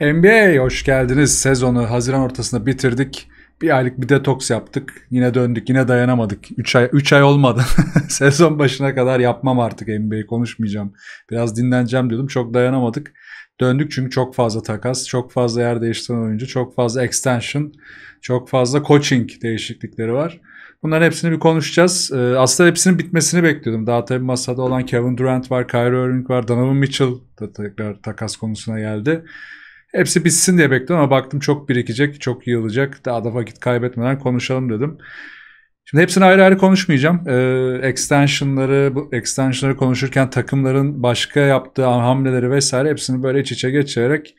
NBA hoş geldiniz. Sezonu Haziran ortasında bitirdik. Bir aylık bir detoks yaptık. Yine döndük. Yine dayanamadık. 3 ay 3 ay olmadı. Sezon başına kadar yapmam artık NBA konuşmayacağım. Biraz dinleneceğim diyordum. Çok dayanamadık. Döndük çünkü çok fazla takas, çok fazla yer değiştiren oyuncu, çok fazla extension, çok fazla coaching değişiklikleri var. Bunların hepsini bir konuşacağız. Ee, aslında hepsinin bitmesini bekliyordum. Daha tabii masada olan Kevin Durant var, Kyrie Irving var, Donovan Mitchell da tekrar takas konusuna geldi. Hepsi bitsin diye bekliyorum ama baktım çok birikecek, çok yığılacak. Daha da vakit kaybetmeden konuşalım dedim. Şimdi hepsini ayrı ayrı konuşmayacağım. Ee, extensionları, bu extensionları konuşurken takımların başka yaptığı hamleleri vesaire hepsini böyle iç içe geçerek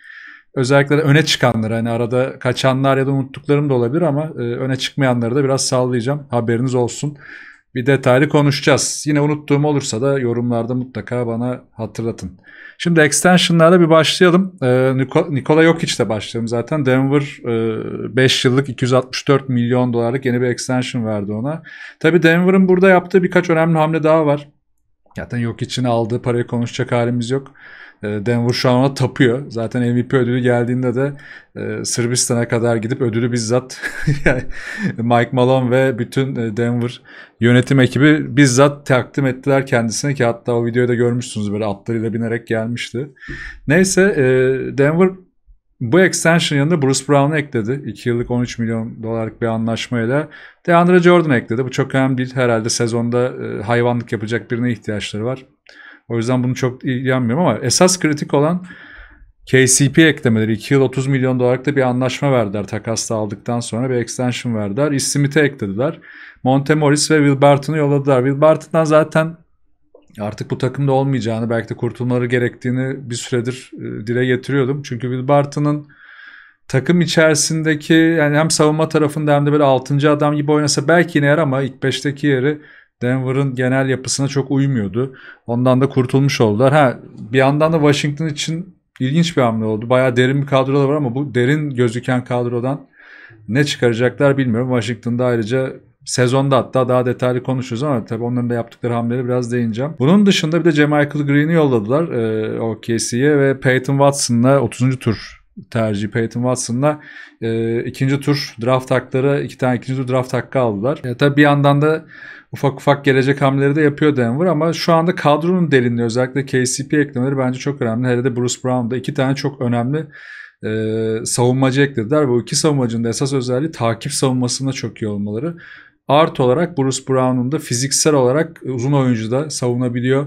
özellikle öne çıkanları hani arada kaçanlar ya da unuttuklarım da olabilir ama e, öne çıkmayanları da biraz sallayacağım. Haberiniz olsun bir detaylı konuşacağız. Yine unuttuğum olursa da yorumlarda mutlaka bana hatırlatın. Şimdi extension'larla bir başlayalım. Ee, Nikola Jokic'le başlayalım zaten. Denver 5 e, yıllık 264 milyon dolarlık yeni bir extension verdi ona. Tabii Denver'ın burada yaptığı birkaç önemli hamle daha var. Zaten Jokic'in aldığı parayı konuşacak halimiz yok. Ee, Denver şu an ona tapıyor. Zaten MVP ödülü geldiğinde de e, Sırbistan'a kadar gidip ödülü bizzat Mike Malone ve bütün e, Denver yönetim ekibi bizzat takdim ettiler kendisine ki hatta o videoyu da görmüşsünüz böyle atlarıyla binerek gelmişti. Neyse e, Denver bu extension yanında Bruce Brown'u ekledi. 2 yıllık 13 milyon dolarlık bir anlaşmayla. DeAndre Jordan ekledi. Bu çok önemli değil. Herhalde sezonda e, hayvanlık yapacak birine ihtiyaçları var. O yüzden bunu çok ilgilenmiyorum ama esas kritik olan KCP eklemeleri 2 yıl 30 milyon dolarlık da bir anlaşma verdiler Takas'ta aldıktan sonra bir extension verdiler. İstimite eklediler. Montemoris ve Will Barton'u yolladılar. Will Barton'dan zaten artık bu takımda olmayacağını belki de kurtulmaları gerektiğini bir süredir e, dile getiriyordum. Çünkü Will Barton'ın takım içerisindeki yani hem savunma tarafında hem de böyle 6. adam gibi oynasa belki yine yer ama ilk 5'teki yeri Denver'ın genel yapısına çok uymuyordu. Ondan da kurtulmuş oldular. Ha bir yandan da Washington için ilginç bir hamle oldu. Bayağı derin bir kadroları var ama bu derin gözüken kadrodan ne çıkaracaklar bilmiyorum. Washington'da ayrıca sezonda hatta daha detaylı konuşuruz ama tabii onların da yaptıkları hamleleri biraz değineceğim. Bunun dışında bir de Jamichael Green'i yolladılar e, OKC'ye ve Peyton Watson'la 30. tur tercihi Peyton Watson'la e, ikinci tur draft hakları iki tane ikinci tur draft hakkı aldılar. E, tabii bir yandan da ufak ufak gelecek hamleleri de yapıyor Denver ama şu anda kadronun derinliği özellikle KCP eklemeleri bence çok önemli. Hele de Bruce Brown'da iki tane çok önemli e, savunmacı eklediler. Bu iki savunmacının da esas özelliği takip savunmasında çok iyi olmaları. Art olarak Bruce Brown'un da fiziksel olarak uzun oyuncuda savunabiliyor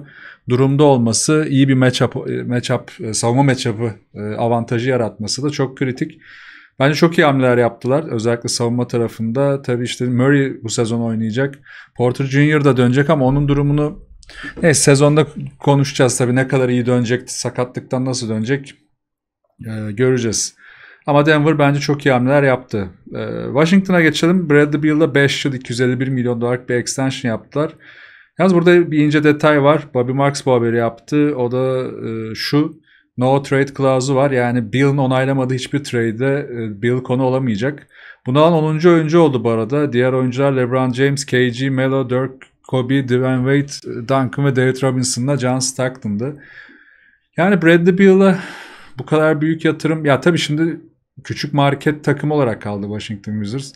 durumda olması iyi bir matchup, e, matchup e, savunma matchup'ı e, avantajı yaratması da çok kritik. Bence çok iyi hamleler yaptılar. Özellikle savunma tarafında. Tabii işte Murray bu sezon oynayacak. Porter Jr. da dönecek ama onun durumunu ne sezonda konuşacağız tabii. Ne kadar iyi dönecek, sakatlıktan nasıl dönecek ee, göreceğiz. Ama Denver bence çok iyi hamleler yaptı. Ee, Washington'a geçelim. Bradley Beal'da 5 yıl 251 milyon dolarlık bir extension yaptılar. Yalnız burada bir ince detay var. Bobby Marks bu haberi yaptı. O da e, şu no trade clause'u var. Yani Bill'in onaylamadığı hiçbir trade'de e, Bill konu olamayacak. Bundan 10. oyuncu oldu bu arada. Diğer oyuncular LeBron James, KG, Melo, Dirk, Kobe, Dwayne Wade, Duncan ve David Robinson'la John Stockton'dı. Yani Bradley Beal'a bu kadar büyük yatırım ya tabii şimdi küçük market takım olarak kaldı Washington Wizards.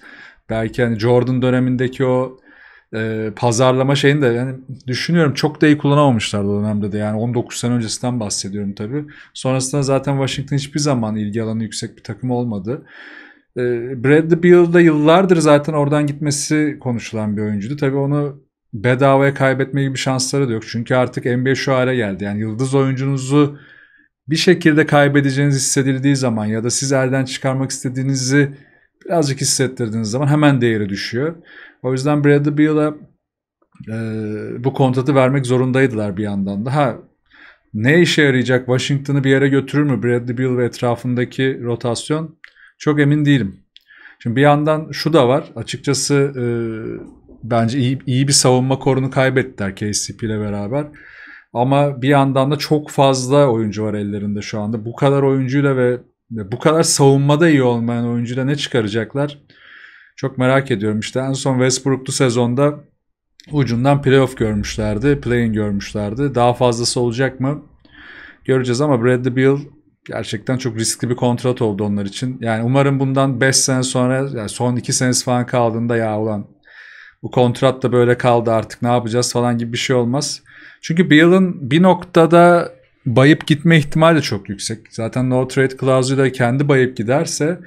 Belki hani Jordan dönemindeki o e, pazarlama şeyini de yani düşünüyorum çok da iyi kullanamamışlar o dönemde de yani 19 sene öncesinden bahsediyorum tabii. Sonrasında zaten Washington hiçbir zaman ilgi alanı yüksek bir takım olmadı. E, Bradley Beal da yıllardır zaten oradan gitmesi konuşulan bir oyuncuydu. Tabii onu bedavaya kaybetme gibi şansları da yok. Çünkü artık NBA şu hale geldi. Yani yıldız oyuncunuzu bir şekilde kaybedeceğiniz hissedildiği zaman ya da siz elden çıkarmak istediğinizi birazcık hissettirdiğiniz zaman hemen değeri düşüyor. O yüzden Bradley Beal'a e, bu kontratı vermek zorundaydılar bir yandan da. Ha ne işe yarayacak? Washington'ı bir yere götürür mü Bradley Beal ve etrafındaki rotasyon? Çok emin değilim. Şimdi bir yandan şu da var. Açıkçası e, bence iyi, iyi bir savunma korunu kaybettiler KCP ile beraber. Ama bir yandan da çok fazla oyuncu var ellerinde şu anda. Bu kadar oyuncuyla ve bu kadar savunmada iyi olmayan oyuncuyla ne çıkaracaklar? Çok merak ediyorum işte en son Westbrook'lu sezonda ucundan playoff görmüşlerdi, play-in görmüşlerdi. Daha fazlası olacak mı? Göreceğiz ama Bradley Beal gerçekten çok riskli bir kontrat oldu onlar için. Yani umarım bundan 5 sene sonra yani son 2 senesi falan kaldığında ya ulan bu kontrat da böyle kaldı artık ne yapacağız falan gibi bir şey olmaz. Çünkü Beal'ın bir noktada bayıp gitme ihtimali de çok yüksek. Zaten no trade clause'uyla kendi bayıp giderse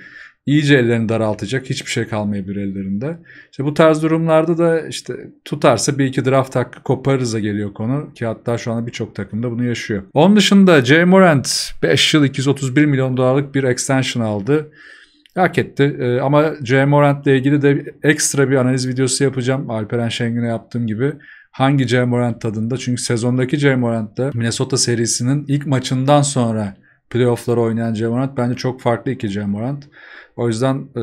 iyice ellerini daraltacak. Hiçbir şey kalmayabilir ellerinde. İşte bu tarz durumlarda da işte tutarsa bir iki draft hakkı koparırıza geliyor konu ki hatta şu anda birçok takımda bunu yaşıyor. Onun dışında Jay Morant 5 yıl 231 milyon dolarlık bir extension aldı. Hak etti. Ee, ama Morant ile ilgili de ekstra bir analiz videosu yapacağım. Alperen Şengün'e yaptığım gibi. Hangi Jay Morant tadında? Çünkü sezondaki Jay Morant da Minnesota serisinin ilk maçından sonra playoff'ları oynayan Cemorant bence çok farklı iki Cemorant. O yüzden e,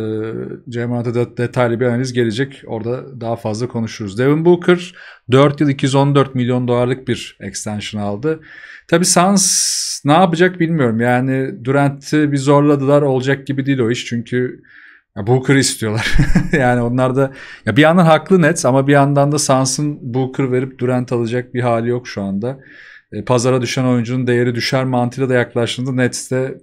Cemorant'a da detaylı bir analiz gelecek. Orada daha fazla konuşuruz. Devin Booker 4 yıl 214 milyon dolarlık bir extension aldı. Tabi Suns ne yapacak bilmiyorum. Yani Durant'i bir zorladılar olacak gibi değil o iş. Çünkü ya Booker istiyorlar. yani onlar da ya bir yandan haklı net ama bir yandan da Suns'ın Booker verip Durant alacak bir hali yok şu anda. E, pazara düşen oyuncunun değeri düşer mantığıyla da yaklaştığında Nets'te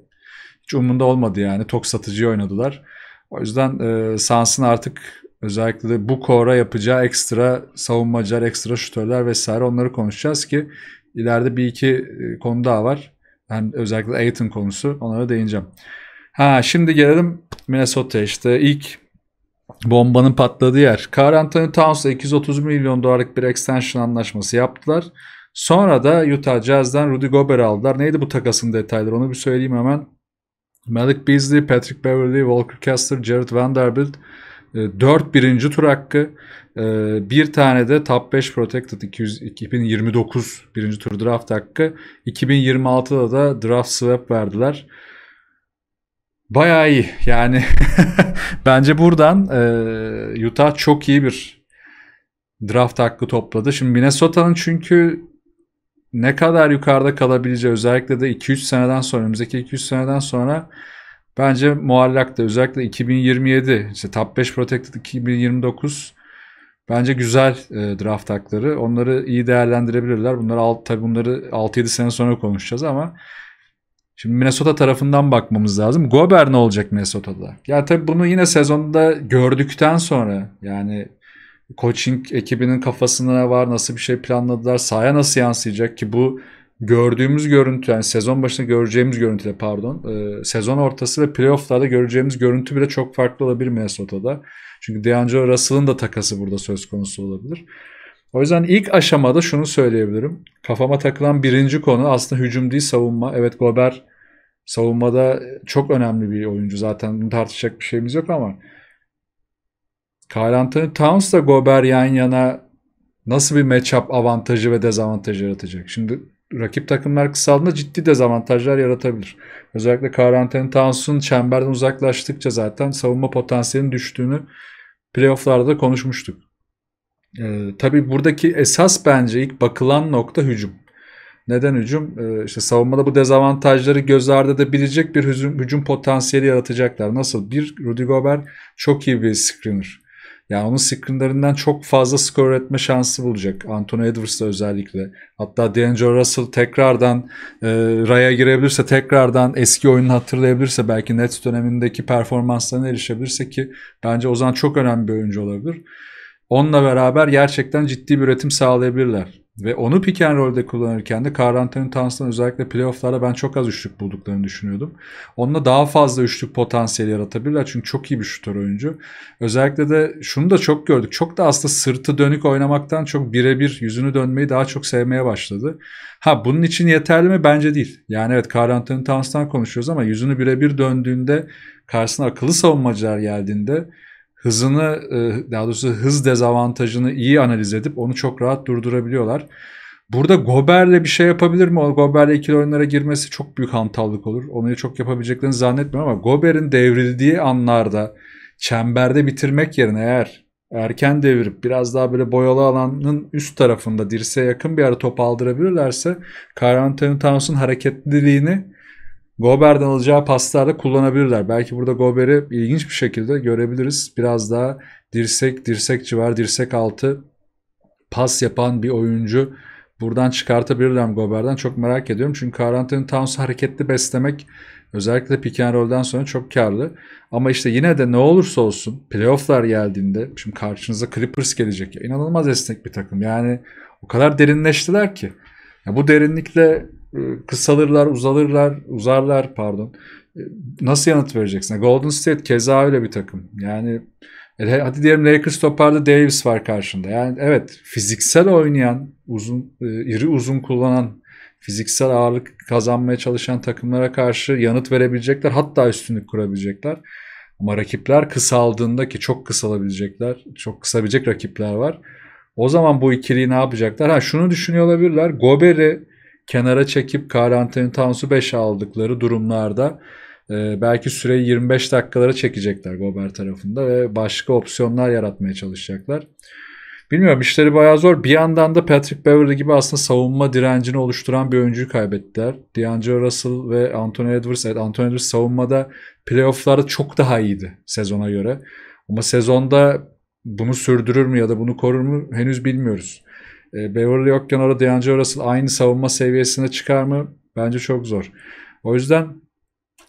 hiç umunda olmadı yani. Tok satıcıyı oynadılar. O yüzden e, Sans'ın artık özellikle de bu kora yapacağı ekstra savunmacılar, ekstra şutörler vesaire onları konuşacağız ki ileride bir iki e, konu daha var. Yani özellikle Aiton konusu onlara değineceğim. Ha şimdi gelelim Minnesota işte ilk bombanın patladığı yer. Carl Anthony Towns'a 230 milyon dolarlık bir extension anlaşması yaptılar. Sonra da Utah Jazz'dan Rudy Gobert aldılar. Neydi bu takasın detayları onu bir söyleyeyim hemen. Malik Beasley, Patrick Beverly, Walker Kessler, Jared Vanderbilt, 4 e, birinci tur hakkı. E, bir tane de top 5 protected 200, 2029 birinci tur draft hakkı. 2026'da da draft swap verdiler. Bayağı iyi. Yani bence buradan e, Utah çok iyi bir draft hakkı topladı. Şimdi Minnesota'nın çünkü ne kadar yukarıda kalabileceği özellikle de 2-3 seneden sonra önümüzdeki 2-3 seneden sonra bence muallakta özellikle 2027 işte top 5 protected 2029 bence güzel e, draft hakları. Onları iyi değerlendirebilirler. Bunları alt, tabii bunları 6-7 sene sonra konuşacağız ama Şimdi Minnesota tarafından bakmamız lazım. Gober ne olacak Minnesota'da? Ya tabii bunu yine sezonda gördükten sonra yani coaching ekibinin kafasına var nasıl bir şey planladılar sahaya nasıl yansıyacak ki bu gördüğümüz görüntü yani sezon başında göreceğimiz görüntüde pardon e, sezon ortası ve playofflarda göreceğimiz görüntü bile çok farklı olabilir Minnesota'da. Çünkü DeAngelo Russell'ın da takası burada söz konusu olabilir. O yüzden ilk aşamada şunu söyleyebilirim. Kafama takılan birinci konu aslında hücum değil savunma. Evet Gober savunmada çok önemli bir oyuncu zaten tartışacak bir şeyimiz yok ama Carl Anthony Towns da Gober yan yana nasıl bir matchup avantajı ve dezavantajı yaratacak? Şimdi rakip takımlar kısaldığında ciddi dezavantajlar yaratabilir. Özellikle Carl Anthony Towns'un çemberden uzaklaştıkça zaten savunma potansiyelinin düştüğünü playofflarda konuşmuştuk. Ee, tabii buradaki esas bence ilk bakılan nokta hücum. Neden hücum? Ee, işte savunmada bu dezavantajları göz ardı edebilecek bir hücum, hücum potansiyeli yaratacaklar. Nasıl? Bir, Rudy Gobert çok iyi bir screener. Yani onun screenlerinden çok fazla skor üretme şansı bulacak. Anthony da özellikle. Hatta D'Angelo Russell tekrardan e, raya girebilirse, tekrardan eski oyununu hatırlayabilirse, belki Nets dönemindeki performanslarına erişebilirse ki bence Ozan çok önemli bir oyuncu olabilir. Onunla beraber gerçekten ciddi bir üretim sağlayabilirler. Ve onu pick and roll'de kullanırken de Carl Towns'dan özellikle playoff'larda ben çok az üçlük bulduklarını düşünüyordum. Onunla daha fazla üçlük potansiyeli yaratabilirler çünkü çok iyi bir şutör oyuncu. Özellikle de şunu da çok gördük. Çok da aslında sırtı dönük oynamaktan çok birebir yüzünü dönmeyi daha çok sevmeye başladı. Ha bunun için yeterli mi? Bence değil. Yani evet Carl Towns'tan konuşuyoruz ama yüzünü birebir döndüğünde karşısına akıllı savunmacılar geldiğinde hızını e, daha doğrusu hız dezavantajını iyi analiz edip onu çok rahat durdurabiliyorlar. Burada Gober'le bir şey yapabilir mi? Gober'le ikili oyunlara girmesi çok büyük hantallık olur. Onu çok yapabileceklerini zannetmiyorum ama Gober'in devrildiği anlarda çemberde bitirmek yerine eğer erken devirip biraz daha böyle boyalı alanın üst tarafında dirseğe yakın bir ara top aldırabilirlerse Carl Towns'un hareketliliğini Gober'den alacağı paslarda kullanabilirler. Belki burada Gober'i ilginç bir şekilde görebiliriz. Biraz daha dirsek, dirsek civar, dirsek altı pas yapan bir oyuncu buradan çıkartabilirler mi Gober'den çok merak ediyorum. Çünkü Karantini Towns hareketli beslemek özellikle pick and roll'dan sonra çok karlı. Ama işte yine de ne olursa olsun playofflar geldiğinde şimdi karşınıza Clippers gelecek. Ya, inanılmaz esnek bir takım. Yani o kadar derinleştiler ki. Ya bu derinlikle ee, kısalırlar, uzalırlar, uzarlar pardon. Ee, nasıl yanıt vereceksin? Golden State keza öyle bir takım. Yani e, hadi diyelim Lakers toparlı Davis var karşında. Yani evet fiziksel oynayan, uzun e, iri uzun kullanan, fiziksel ağırlık kazanmaya çalışan takımlara karşı yanıt verebilecekler. Hatta üstünlük kurabilecekler. Ama rakipler kısaldığında ki çok kısalabilecekler, çok kısabilecek rakipler var. O zaman bu ikiliyi ne yapacaklar? Ha şunu düşünüyor olabilirler. Gober'i kenara çekip Karantini Tansu 5'e aldıkları durumlarda e, belki süreyi 25 dakikalara çekecekler Gober tarafında ve başka opsiyonlar yaratmaya çalışacaklar. Bilmiyorum işleri bayağı zor. Bir yandan da Patrick Beverly gibi aslında savunma direncini oluşturan bir oyuncuyu kaybettiler. D'Angelo Russell ve Anthony Edwards. Evet Anthony Edwards savunmada playofflarda çok daha iyiydi sezona göre. Ama sezonda bunu sürdürür mü ya da bunu korur mu henüz bilmiyoruz. E, Beverly yokken orada D'Angelo Russell aynı savunma seviyesine çıkar mı? Bence çok zor. O yüzden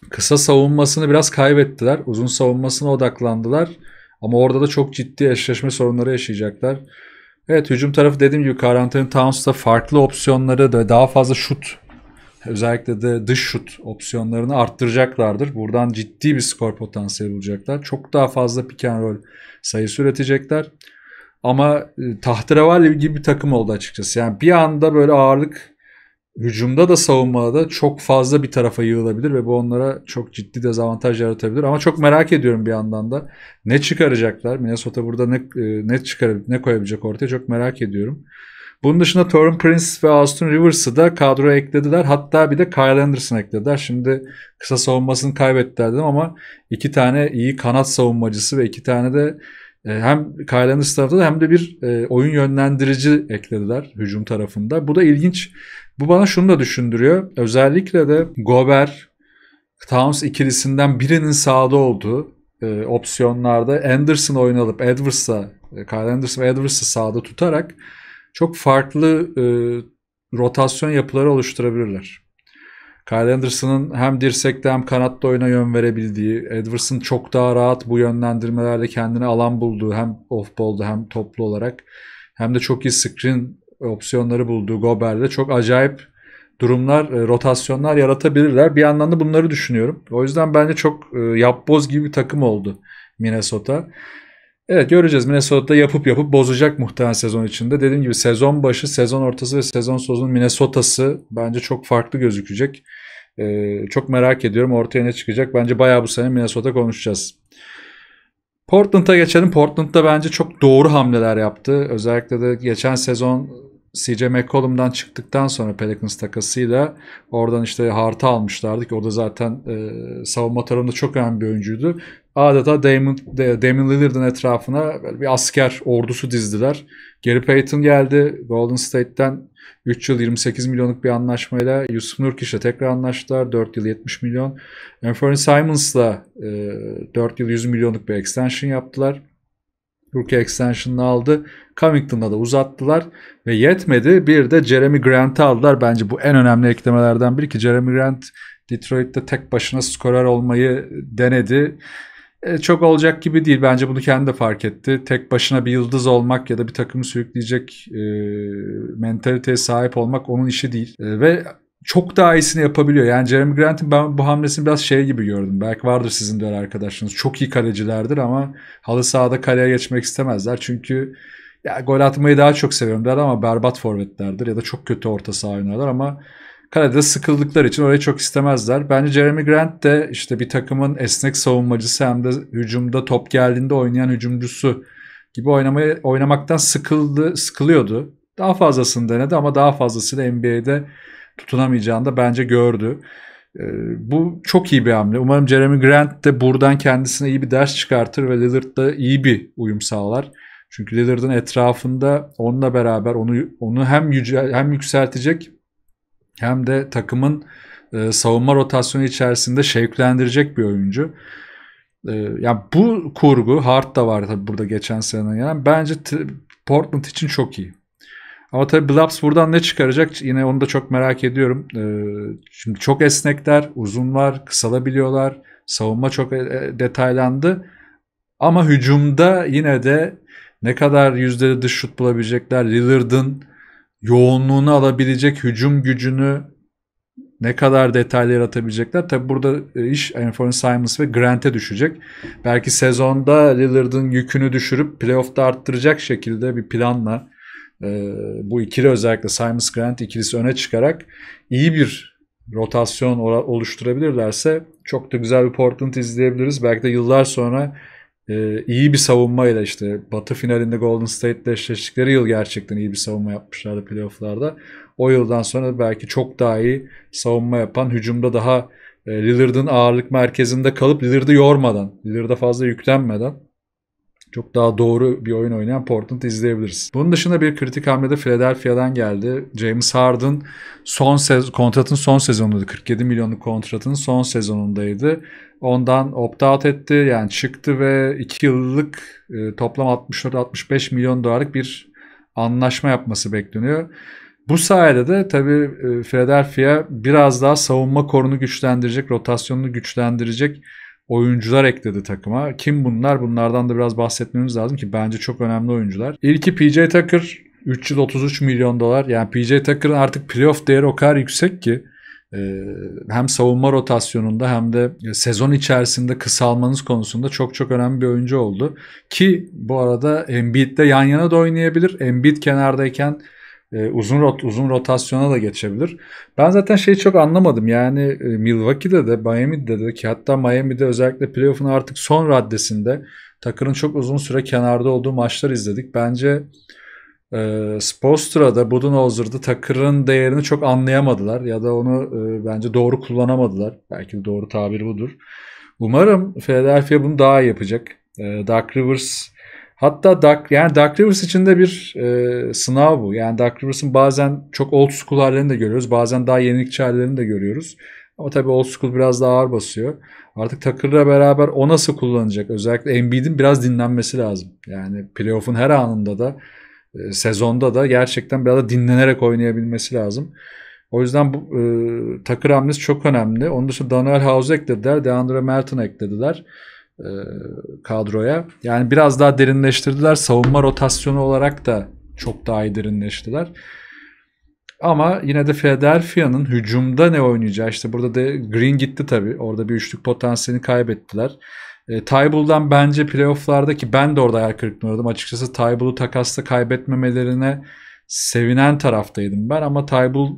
kısa savunmasını biraz kaybettiler. Uzun savunmasına odaklandılar. Ama orada da çok ciddi eşleşme sorunları yaşayacaklar. Evet hücum tarafı dediğim gibi Karantini Towns'da farklı opsiyonları da daha fazla şut özellikle de dış şut opsiyonlarını arttıracaklardır. Buradan ciddi bir skor potansiyeli bulacaklar. Çok daha fazla pick and roll sayısı üretecekler. Ama e, tahterevalli gibi bir takım oldu açıkçası. Yani bir anda böyle ağırlık hücumda da savunmada da çok fazla bir tarafa yığılabilir ve bu onlara çok ciddi dezavantaj yaratabilir. Ama çok merak ediyorum bir yandan da ne çıkaracaklar? Minnesota burada ne, e, ne çıkarıp ne koyabilecek ortaya çok merak ediyorum. Bunun dışında Torun Prince ve Austin Rivers'ı da kadroya eklediler. Hatta bir de Kyle Anderson eklediler. Şimdi kısa savunmasını kaybettiler dedim ama iki tane iyi kanat savunmacısı ve iki tane de e, hem Kyle Anderson tarafında hem de bir e, oyun yönlendirici eklediler hücum tarafında. Bu da ilginç. Bu bana şunu da düşündürüyor. Özellikle de Gober, Towns ikilisinden birinin sağda olduğu e, opsiyonlarda Anderson oynalıp Edwards'a, Kyle Anderson ve Edwards'ı sağda tutarak çok farklı rotasyon yapıları oluşturabilirler. Kyle Anderson'ın hem dirsekte hem kanatta oyuna yön verebildiği, Edwards'ın çok daha rahat bu yönlendirmelerle kendine alan bulduğu hem off-ball'da hem toplu olarak hem de çok iyi screen opsiyonları bulduğu Gober'le çok acayip durumlar, e, rotasyonlar yaratabilirler. Bir yandan da bunları düşünüyorum. O yüzden bence çok e, yapboz gibi bir takım oldu Minnesota. Evet göreceğiz Minnesota'da yapıp yapıp bozacak muhtemelen sezon içinde. Dediğim gibi sezon başı, sezon ortası ve sezon sonu Minnesota'sı bence çok farklı gözükecek. Ee, çok merak ediyorum ortaya ne çıkacak. Bence bayağı bu sene Minnesota konuşacağız. Portland'a geçelim. Portland'da bence çok doğru hamleler yaptı. Özellikle de geçen sezon CJ McCollum'dan çıktıktan sonra Pelicans takasıyla oradan işte Hart'ı almışlardı ki o da zaten e, savunma tarafında çok önemli bir oyuncuydu. Adeta Damon, Damon Lillard'ın etrafına bir asker ordusu dizdiler. Gary Payton geldi. Golden State'ten 3 yıl 28 milyonluk bir anlaşmayla Yusuf Nurkiş'le tekrar anlaştılar. 4 yıl 70 milyon. Anthony Simons'la e, 4 yıl 100 milyonluk bir extension yaptılar. Rookie Extension'ını aldı. Covington'la da uzattılar ve yetmedi. Bir de Jeremy Grant'ı aldılar. Bence bu en önemli eklemelerden biri ki Jeremy Grant Detroit'te tek başına skorer olmayı denedi. E, çok olacak gibi değil. Bence bunu kendi de fark etti. Tek başına bir yıldız olmak ya da bir takımı sürükleyecek e, mentaliteye sahip olmak onun işi değil. E, ve çok daha iyisini yapabiliyor. Yani Jeremy Grant'in ben bu hamlesini biraz şey gibi gördüm. Belki vardır sizin de öyle arkadaşlarınız. Çok iyi kalecilerdir ama halı sahada kaleye geçmek istemezler. Çünkü ya gol atmayı daha çok seviyorum der ama berbat forvetlerdir ya da çok kötü orta saha oynarlar ama kalede sıkıldıkları için orayı çok istemezler. Bence Jeremy Grant de işte bir takımın esnek savunmacısı hem de hücumda top geldiğinde oynayan hücumcusu gibi oynamayı oynamaktan sıkıldı, sıkılıyordu. Daha fazlasını denedi ama daha fazlasıyla NBA'de tutunamayacağını da bence gördü. Ee, bu çok iyi bir hamle. Umarım Jeremy Grant de buradan kendisine iyi bir ders çıkartır ve Lillard'da iyi bir uyum sağlar. Çünkü Lillard'ın etrafında onunla beraber onu onu hem yüce, hem yükseltecek hem de takımın e, savunma rotasyonu içerisinde şevklendirecek bir oyuncu. E, yani bu kurgu Hart da var tabii burada geçen sene Yani Bence Portland için çok iyi. Ama tabii Blaps buradan ne çıkaracak yine onu da çok merak ediyorum. Ee, şimdi çok esnekler, uzunlar, kısalabiliyorlar. Savunma çok e, e, detaylandı. Ama hücumda yine de ne kadar yüzdeli dış şut bulabilecekler, Lillard'ın yoğunluğunu alabilecek hücum gücünü ne kadar detaylı yaratabilecekler. Tabi burada e, iş Anthony Simons ve Grant'e düşecek. Belki sezonda Lillard'ın yükünü düşürüp playoff'ta arttıracak şekilde bir planla ee, bu ikili özellikle Simons Grant ikilisi öne çıkarak iyi bir rotasyon oluşturabilirlerse çok da güzel bir Portland izleyebiliriz. Belki de yıllar sonra e, iyi bir savunmayla işte Batı finalinde Golden State ile eşleştikleri yıl gerçekten iyi bir savunma yapmışlardı playofflarda. O yıldan sonra belki çok daha iyi savunma yapan, hücumda daha e, Lillard'ın ağırlık merkezinde kalıp Lillard'ı yormadan, Lillard'a fazla yüklenmeden çok daha doğru bir oyun oynayan Portland izleyebiliriz. Bunun dışında bir kritik hamlede Philadelphia'dan geldi. James Harden son sez kontratın son sezonuydu. 47 milyonluk kontratın son sezonundaydı. Ondan opt-out etti yani çıktı ve 2 yıllık e, toplam 64-65 milyon dolarlık bir anlaşma yapması bekleniyor. Bu sayede de tabii e, Philadelphia biraz daha savunma korunu güçlendirecek, rotasyonunu güçlendirecek oyuncular ekledi takıma. Kim bunlar? Bunlardan da biraz bahsetmemiz lazım ki bence çok önemli oyuncular. İlki PJ Tucker 333 yıl milyon dolar. Yani PJ Tucker'ın artık playoff değeri o kadar yüksek ki e, hem savunma rotasyonunda hem de sezon içerisinde kısalmanız konusunda çok çok önemli bir oyuncu oldu. Ki bu arada Embiid'le yan yana da oynayabilir. Embiid kenardayken e, uzun rot uzun rotasyona da geçebilir. Ben zaten şeyi çok anlamadım. Yani e, Milwaukee'de de Miami'de de ki hatta Miami'de özellikle playoff'un artık son raddesinde Takır'ın çok uzun süre kenarda olduğu maçlar izledik. Bence e, Spostra'da, Budenholzer'da Takır'ın değerini çok anlayamadılar ya da onu e, bence doğru kullanamadılar. Belki doğru tabir budur. Umarım Philadelphia bunu daha iyi yapacak. E, Dark Rivers Hatta Dark, yani Dark Rivers için de bir e, sınav bu. Yani Dark Rivers'ın bazen çok old school hallerini de görüyoruz. Bazen daha yenilikçi hallerini de görüyoruz. Ama tabii old school biraz daha ağır basıyor. Artık Tucker'la beraber o nasıl kullanacak? Özellikle Embiid'in biraz dinlenmesi lazım. Yani playoff'un her anında da e, sezonda da gerçekten biraz da dinlenerek oynayabilmesi lazım. O yüzden bu e, Tucker hamlesi çok önemli. Onun dışında Daniel House eklediler. DeAndre Merton eklediler. E, kadroya. Yani biraz daha derinleştirdiler. Savunma rotasyonu olarak da çok daha iyi derinleştiler. Ama yine de Philadelphia'nın hücumda ne oynayacağı işte burada da Green gitti tabii. Orada bir üçlük potansiyelini kaybettiler. E, Tybull'dan bence ki ben de orada ayak kırıklığına Açıkçası Tybull'u takasla kaybetmemelerine sevinen taraftaydım ben ama Tybull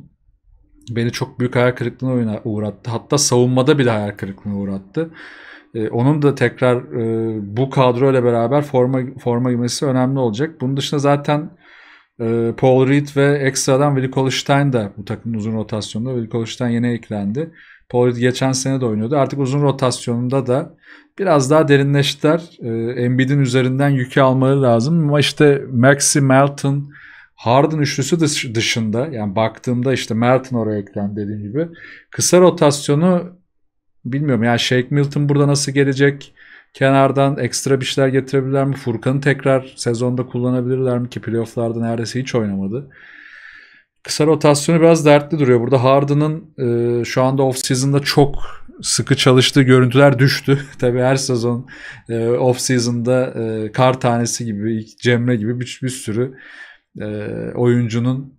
beni çok büyük ayak kırıklığına uğrattı. Hatta savunmada bile ayak kırıklığına uğrattı. E, onun da tekrar e, bu kadro ile beraber forma forma giymesi önemli olacak. Bunun dışında zaten e, Paul Reed ve ekstradan Willi Kolstein da bu takımın uzun rotasyonunda. Willi Kolstein yeni eklendi. Paul Reed geçen sene de oynuyordu. Artık uzun rotasyonunda da biraz daha derinleştiler. Embiid'in üzerinden yükü almaları lazım. Ama işte Maxi Melton, Harden üçlüsü dışında yani baktığımda işte Melton oraya eklendi dediğim gibi. Kısa rotasyonu bilmiyorum yani Shake Milton burada nasıl gelecek? Kenardan ekstra bir şeyler getirebilirler mi? Furkan'ı tekrar sezonda kullanabilirler mi ki playofflarda neredeyse hiç oynamadı. Kısa rotasyonu biraz dertli duruyor. Burada Harden'ın e, şu anda off-season'da çok sıkı çalıştığı görüntüler düştü. Tabi her sezon e, off-season'da e, kar tanesi gibi, Cemre gibi bir, bir sürü e, oyuncunun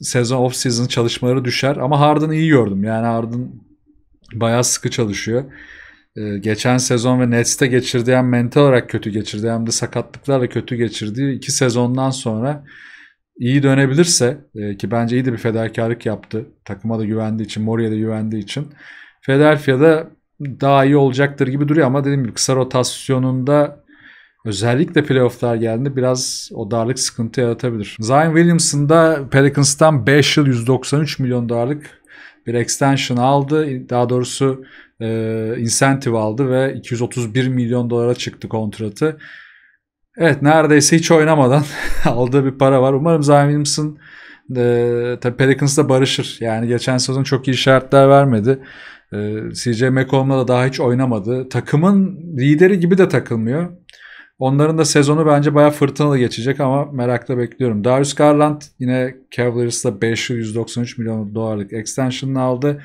sezon off-season çalışmaları düşer. Ama Harden'ı iyi gördüm. Yani Harden bayağı sıkı çalışıyor. Ee, geçen sezon ve Nets'te geçirdiği hem mental olarak kötü geçirdiği hem de sakatlıklarla kötü geçirdiği iki sezondan sonra iyi dönebilirse e, ki bence iyi de bir fedakarlık yaptı. Takıma da güvendiği için, Mori'ye de güvendiği için. Philadelphia'da daha iyi olacaktır gibi duruyor ama dediğim gibi kısa rotasyonunda özellikle playofflar geldiğinde biraz o darlık sıkıntı yaratabilir. Zion Williamson da Pelicans'tan 5 yıl 193 milyon dolarlık bir extension aldı. Daha doğrusu e, incentive aldı ve 231 milyon dolara çıktı kontratı. Evet neredeyse hiç oynamadan aldığı bir para var. Umarım Zion Williamson e, tabii Pelicans'la barışır. Yani geçen sezon çok iyi işaretler vermedi. E, CJ McCollum'la da daha hiç oynamadı. Takımın lideri gibi de takılmıyor. Onların da sezonu bence bayağı fırtınalı geçecek ama merakla bekliyorum. Darius Garland yine Cavaliers'la 5 yıl 193 milyon dolarlık extension'ını aldı.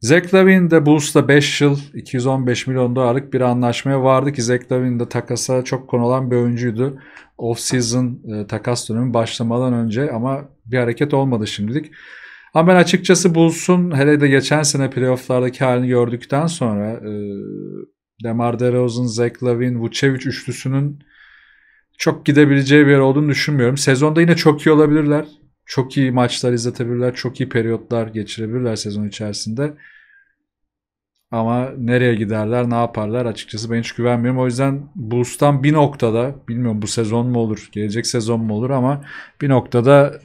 Zach Lavin de Bulls'la 5 yıl 215 milyon dolarlık bir anlaşmaya vardı ki Zach Lavin de takasa çok konulan bir oyuncuydu. Off-season e, takas dönemi başlamadan önce ama bir hareket olmadı şimdilik. Ama ben açıkçası Bulls'un hele de geçen sene playofflardaki halini gördükten sonra e, Demar DeRozan, Zach Lavin, Vucevic üçlüsünün çok gidebileceği bir yer olduğunu düşünmüyorum. Sezonda yine çok iyi olabilirler. Çok iyi maçlar izletebilirler. Çok iyi periyotlar geçirebilirler sezon içerisinde. Ama nereye giderler, ne yaparlar açıkçası ben hiç güvenmiyorum. O yüzden Bulls'tan bir noktada, bilmiyorum bu sezon mu olur, gelecek sezon mu olur ama bir noktada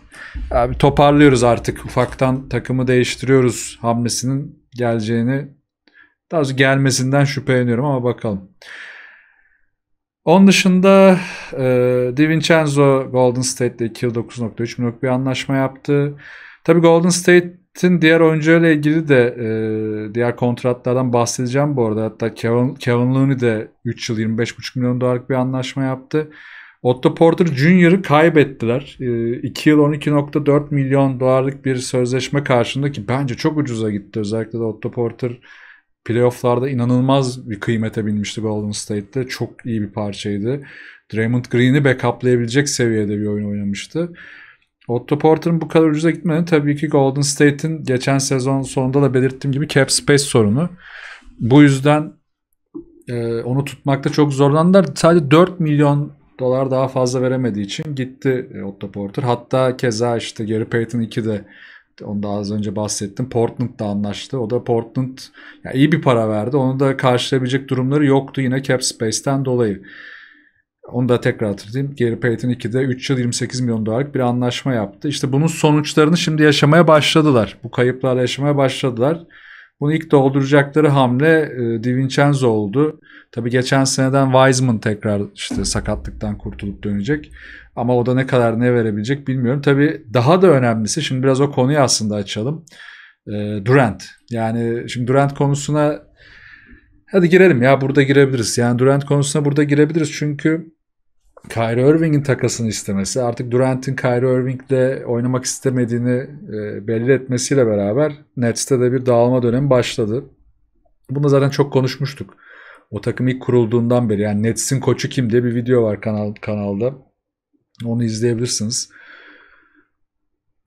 abi toparlıyoruz artık. Ufaktan takımı değiştiriyoruz hamlesinin geleceğini Biraz gelmesinden şüpheleniyorum ama bakalım. Onun dışında e, DiVincenzo Golden State ile 9.3 milyonluk bir anlaşma yaptı. Tabii Golden State'in diğer oyuncuyla ilgili de e, diğer kontratlardan bahsedeceğim bu arada. Hatta Kevin, Kevin Looney de 3 yıl 25.5 milyon dolarlık bir anlaşma yaptı. Otto Porter Jr.'ı kaybettiler. E, 2 yıl 12.4 milyon dolarlık bir sözleşme karşındaki bence çok ucuza gitti. Özellikle de Otto Porter playofflarda inanılmaz bir kıymete binmişti Golden State'de. Çok iyi bir parçaydı. Draymond Green'i backuplayabilecek seviyede bir oyun oynamıştı. Otto Porter'ın bu kadar ucuza gitmedi. Tabii ki Golden State'in geçen sezon sonunda da belirttiğim gibi cap space sorunu. Bu yüzden e, onu tutmakta çok zorlandılar. Sadece 4 milyon dolar daha fazla veremediği için gitti e, Otto Porter. Hatta keza işte Gary Payton 2 de onu da az önce bahsettim. Portland'da anlaştı. O da Portland ya iyi bir para verdi. Onu da karşılayabilecek durumları yoktu yine cap space'ten dolayı. Onu da tekrar hatırlayayım. Gary Payton 2'de 3 yıl 28 milyon dolarlık bir anlaşma yaptı. İşte bunun sonuçlarını şimdi yaşamaya başladılar. Bu kayıplarla yaşamaya başladılar. Bunu ilk dolduracakları hamle e, Di Vincenzo oldu. Tabii geçen seneden Wiseman tekrar işte sakatlıktan kurtulup dönecek. Ama o da ne kadar ne verebilecek bilmiyorum. Tabii daha da önemlisi şimdi biraz o konuyu aslında açalım. E, Durant. Yani şimdi Durant konusuna hadi girelim ya burada girebiliriz. Yani Durant konusuna burada girebiliriz çünkü Kyrie Irving'in takasını istemesi, artık Durant'in Kyrie Irving'le oynamak istemediğini e, belli etmesiyle beraber Nets'te de bir dağılma dönemi başladı. Bunu zaten çok konuşmuştuk. O takım ilk kurulduğundan beri yani Nets'in koçu kim diye bir video var kanal kanalda. Onu izleyebilirsiniz.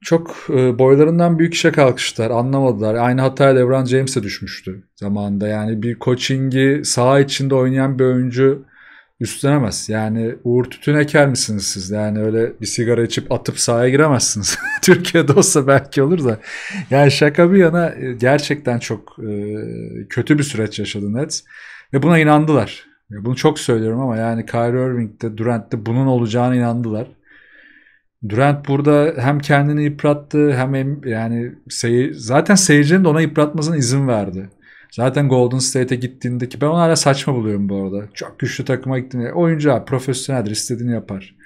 Çok e, boylarından büyük işe kalkıştılar. Anlamadılar. Aynı hataya LeBron James'e de düşmüştü zamanında. Yani bir coaching'i saha içinde oynayan bir oyuncu üstlenemez. Yani Uğur Tütüneker misiniz siz? Yani öyle bir sigara içip atıp sahaya giremezsiniz. Türkiye'de olsa belki olur da. Yani şaka bir yana e, gerçekten çok e, kötü bir süreç yaşadı Nets. Ve buna inandılar. E, bunu çok söylüyorum ama yani Kyrie Irving'de, Durant'te bunun olacağına inandılar. Durant burada hem kendini yıprattı hem, yani seyir, zaten seyircinin de ona yıpratmasına izin verdi. Zaten Golden State'e gittiğindeki ben onu hala saçma buluyorum bu arada. Çok güçlü takıma gittiğinde oyuncu abi profesyoneldir istediğini yapar.